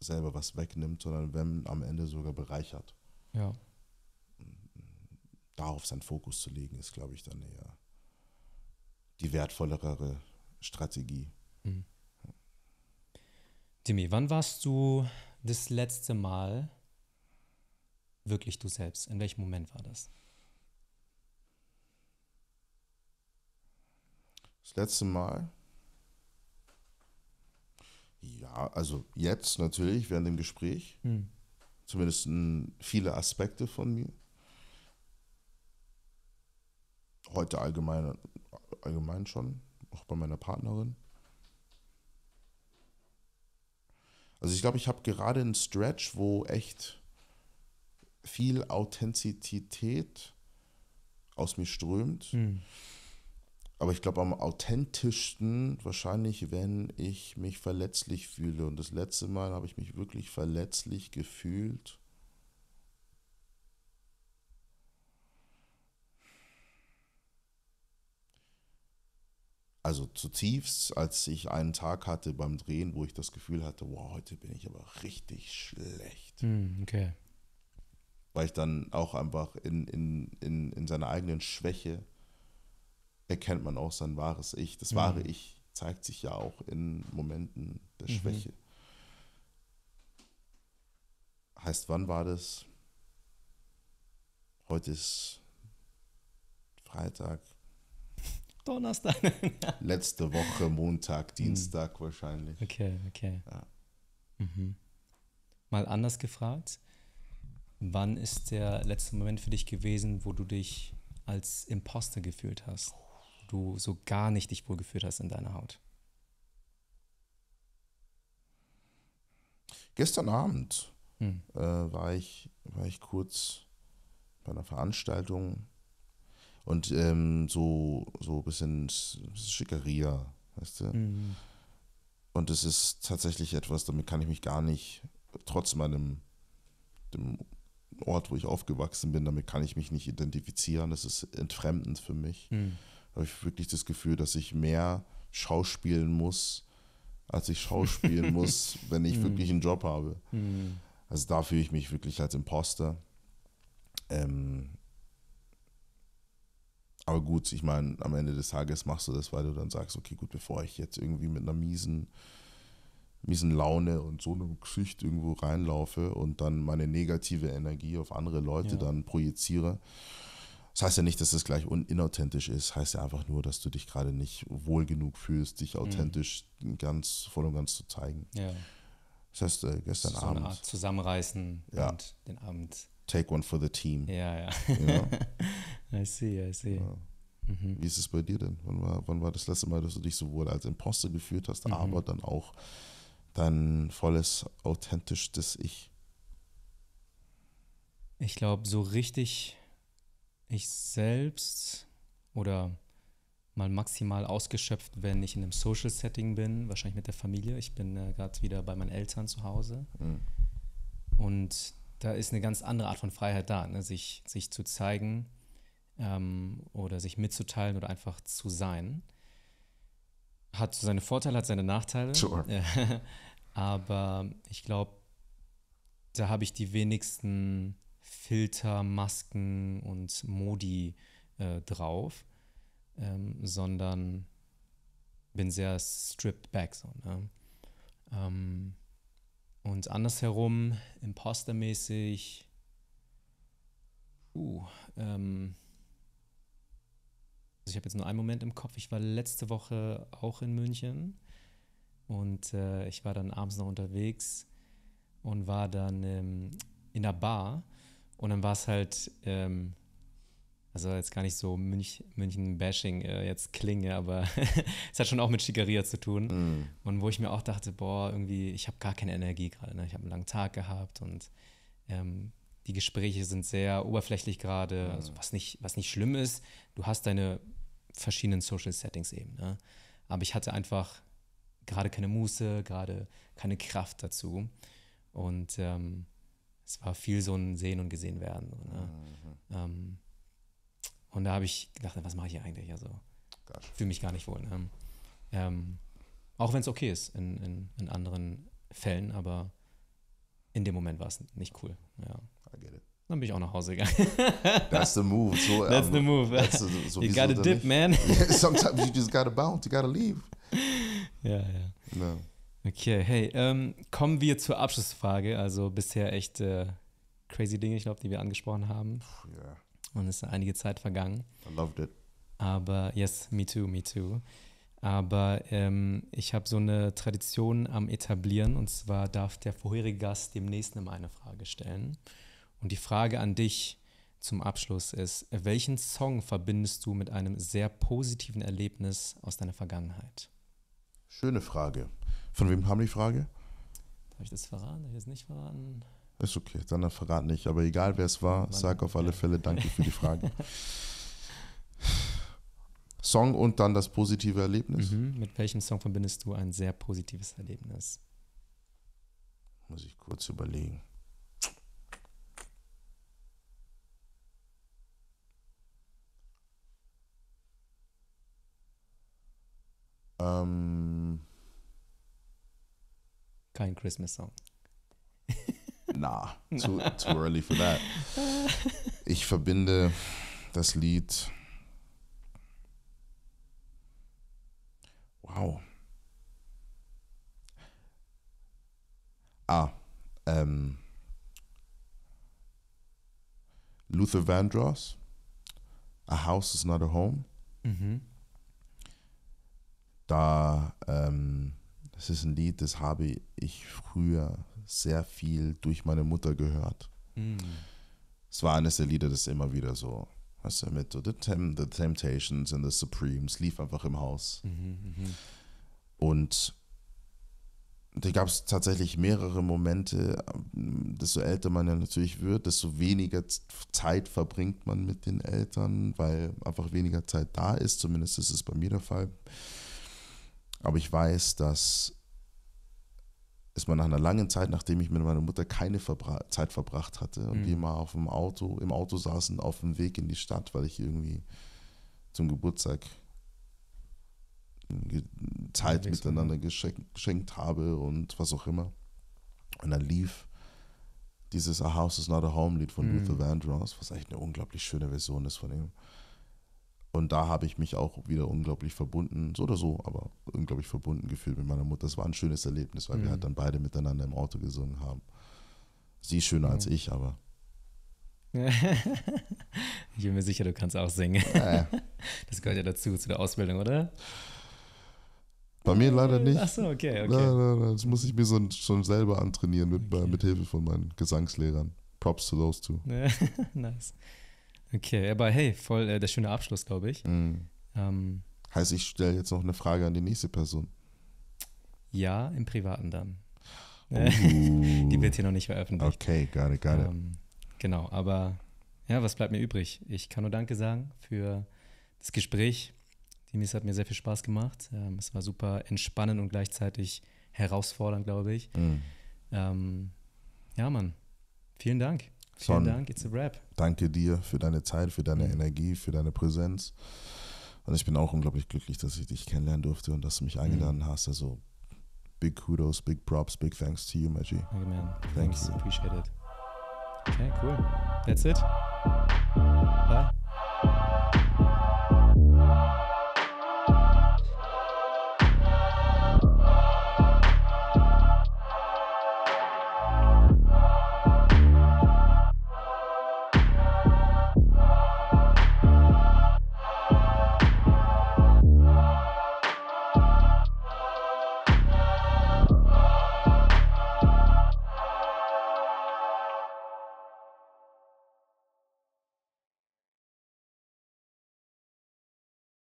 selber was wegnimmt, sondern wenn am Ende sogar bereichert. Ja. Darauf seinen Fokus zu legen, ist, glaube ich, dann eher die wertvollere Strategie. Mhm. Timmy, wann warst du das letzte Mal wirklich du selbst? In welchem Moment war das? Das letzte Mal? Ja, also jetzt natürlich während dem Gespräch. Hm. Zumindest viele Aspekte von mir. Heute allgemein, allgemein schon, auch bei meiner Partnerin. Also ich glaube, ich habe gerade einen Stretch, wo echt viel Authentizität aus mir strömt. Hm. Aber ich glaube, am authentischsten wahrscheinlich, wenn ich mich verletzlich fühle. Und das letzte Mal habe ich mich wirklich verletzlich gefühlt. Also zutiefst, als ich einen Tag hatte beim Drehen, wo ich das Gefühl hatte, wow, heute bin ich aber richtig schlecht. Hm, okay. Weil ich dann auch einfach in, in, in, in seiner eigenen Schwäche erkennt man auch sein wahres Ich. Das wahre mhm. Ich zeigt sich ja auch in Momenten der mhm. Schwäche. Mhm. Heißt, wann war das? Heute ist Freitag. Donnerstag. Letzte Woche, Montag, mhm. Dienstag mhm. wahrscheinlich. Okay, okay. Ja. Mal anders gefragt, wann ist der letzte Moment für dich gewesen, wo du dich als Imposter gefühlt hast? du so gar nicht dich wohlgefühlt hast in deiner Haut? Gestern Abend hm. äh, war, ich, war ich kurz bei einer Veranstaltung und ähm, so, so ein bisschen Schickeria, weißt du? Mhm. Und es ist tatsächlich etwas, damit kann ich mich gar nicht, trotz meinem dem Ort, wo ich aufgewachsen bin, damit kann ich mich nicht identifizieren. Das ist entfremdend für mich. Mhm habe ich wirklich das Gefühl, dass ich mehr schauspielen muss, als ich schauspielen muss, wenn ich mhm. wirklich einen Job habe. Mhm. also da fühle ich mich wirklich als Imposter. Ähm, aber gut, ich meine, am Ende des Tages machst du das, weil du dann sagst, okay, gut, bevor ich jetzt irgendwie mit einer miesen, miesen Laune und so einer Geschichte irgendwo reinlaufe und dann meine negative Energie auf andere Leute ja. dann projiziere, das heißt ja nicht, dass es das gleich inauthentisch ist, heißt ja einfach nur, dass du dich gerade nicht wohl genug fühlst, dich mhm. authentisch mhm. ganz voll und ganz zu zeigen. Ja. Das heißt, äh, gestern so Abend. Eine Art zusammenreißen ja. und den Abend. Take one for the team. Ja, ja. ja. I see, I see. Ja. Mhm. Wie ist es bei dir denn? Wann war, wann war das letzte Mal, dass du dich sowohl als Imposter gefühlt hast, mhm. aber dann auch dein volles, authentisches Ich? Ich glaube, so richtig ich selbst oder mal maximal ausgeschöpft, wenn ich in einem Social Setting bin, wahrscheinlich mit der Familie. Ich bin äh, gerade wieder bei meinen Eltern zu Hause. Mhm. Und da ist eine ganz andere Art von Freiheit da, ne? sich, sich zu zeigen ähm, oder sich mitzuteilen oder einfach zu sein. Hat seine Vorteile, hat seine Nachteile. Sure. Aber ich glaube, da habe ich die wenigsten Filter, Masken und Modi äh, drauf, ähm, sondern bin sehr stripped back. So, ne? ähm, und andersherum, impostermäßig, uh, ähm, also ich habe jetzt nur einen Moment im Kopf. Ich war letzte Woche auch in München und äh, ich war dann abends noch unterwegs und war dann ähm, in der Bar und dann war es halt, ähm, also jetzt gar nicht so Münch, München-Bashing äh, jetzt klinge, aber es hat schon auch mit Schikaria zu tun. Mm. Und wo ich mir auch dachte, boah, irgendwie, ich habe gar keine Energie gerade. Ne? Ich habe einen langen Tag gehabt und ähm, die Gespräche sind sehr oberflächlich gerade, mm. also was, nicht, was nicht schlimm ist. Du hast deine verschiedenen Social Settings eben. Ne? Aber ich hatte einfach gerade keine Muße, gerade keine Kraft dazu. Und ähm, es war viel so ein Sehen und Gesehen werden. So, ne? mhm. ähm, und da habe ich gedacht, was mache ich hier eigentlich? Also, fühle mich gar nicht wohl. Ne? Ähm, auch wenn es okay ist in, in, in, anderen Fällen, aber in dem Moment war es nicht cool. Ja. Dann bin ich auch nach Hause gegangen. That's the move. So, um, the move. That's the, so you gotta dip, nicht? man. Sometimes you just gotta bounce. You gotta leave. Ja, ja. No. Okay, hey, ähm, kommen wir zur Abschlussfrage. Also bisher echt äh, crazy Dinge, ich glaube, die wir angesprochen haben. Yeah. Und es ist einige Zeit vergangen. I loved it. Aber, yes, me too, me too. Aber ähm, ich habe so eine Tradition am Etablieren und zwar darf der vorherige Gast dem nächsten immer eine Frage stellen. Und die Frage an dich zum Abschluss ist: Welchen Song verbindest du mit einem sehr positiven Erlebnis aus deiner Vergangenheit? Schöne Frage. Von wem kam die Frage? Darf ich das verraten? Darf ich das nicht verraten? Ist okay, dann verrat nicht. Aber egal, wer es war, sag auf alle Fälle danke für die Frage. Song und dann das positive Erlebnis. Mhm. Mit welchem Song verbindest du ein sehr positives Erlebnis? Muss ich kurz überlegen. Ähm. Kein Christmas Song. nah, too, too early for that. Ich verbinde das Lied. Wow. Ah, ähm. Luther Vandross, A House is Not a Home. Mhm. Da, ähm, das ist ein Lied, das habe ich früher sehr viel durch meine Mutter gehört. Mhm. Es war eines der Lieder, das immer wieder so, was er mit so The, Tem the Temptations and The Supremes lief einfach im Haus. Mhm, mh. Und da gab es tatsächlich mehrere Momente, desto älter man ja natürlich wird, desto weniger Zeit verbringt man mit den Eltern, weil einfach weniger Zeit da ist, zumindest ist es bei mir der Fall. Aber ich weiß, dass es mal nach einer langen Zeit, nachdem ich mit meiner Mutter keine Verbra Zeit verbracht hatte und mhm. wir mal auf dem Auto, im Auto saßen auf dem Weg in die Stadt, weil ich irgendwie zum Geburtstag Zeit Nichts miteinander geschenkt, geschenkt habe und was auch immer. Und dann lief dieses A House is Not a Home Lied von mhm. Luther Vandross, was eigentlich eine unglaublich schöne Version ist von ihm. Und da habe ich mich auch wieder unglaublich verbunden, so oder so, aber unglaublich verbunden gefühlt mit meiner Mutter. Das war ein schönes Erlebnis, weil mhm. wir halt dann beide miteinander im Auto gesungen haben. Sie ist schöner mhm. als ich, aber. ich bin mir sicher, du kannst auch singen. Äh. Das gehört ja dazu, zu der Ausbildung, oder? Bei mir leider nicht. Ach so, okay, okay. das muss ich mir so, schon selber antrainieren mit, okay. mit Hilfe von meinen Gesangslehrern. Props to those two. nice. Okay, aber hey, voll äh, der schöne Abschluss, glaube ich. Mhm. Ähm, heißt, ich stelle jetzt noch eine Frage an die nächste Person. Ja, im Privaten dann. Oh. die wird hier noch nicht veröffentlicht. Okay, got it, got it. Ähm, genau, aber ja, was bleibt mir übrig? Ich kann nur Danke sagen für das Gespräch. Demis hat mir sehr viel Spaß gemacht. Ähm, es war super entspannend und gleichzeitig herausfordernd, glaube ich. Mhm. Ähm, ja, Mann. Vielen Dank. Vielen Dank, it's a rap. Danke dir für deine Zeit, für deine mhm. Energie, für deine Präsenz. Und ich bin auch unglaublich glücklich, dass ich dich kennenlernen durfte und dass du mich mhm. eingeladen mhm. hast. Also big kudos, big props, big thanks to you, Maggie. Danke, okay, man. Thanks. Thanks, appreciate it. Okay, cool. That's it. Bye.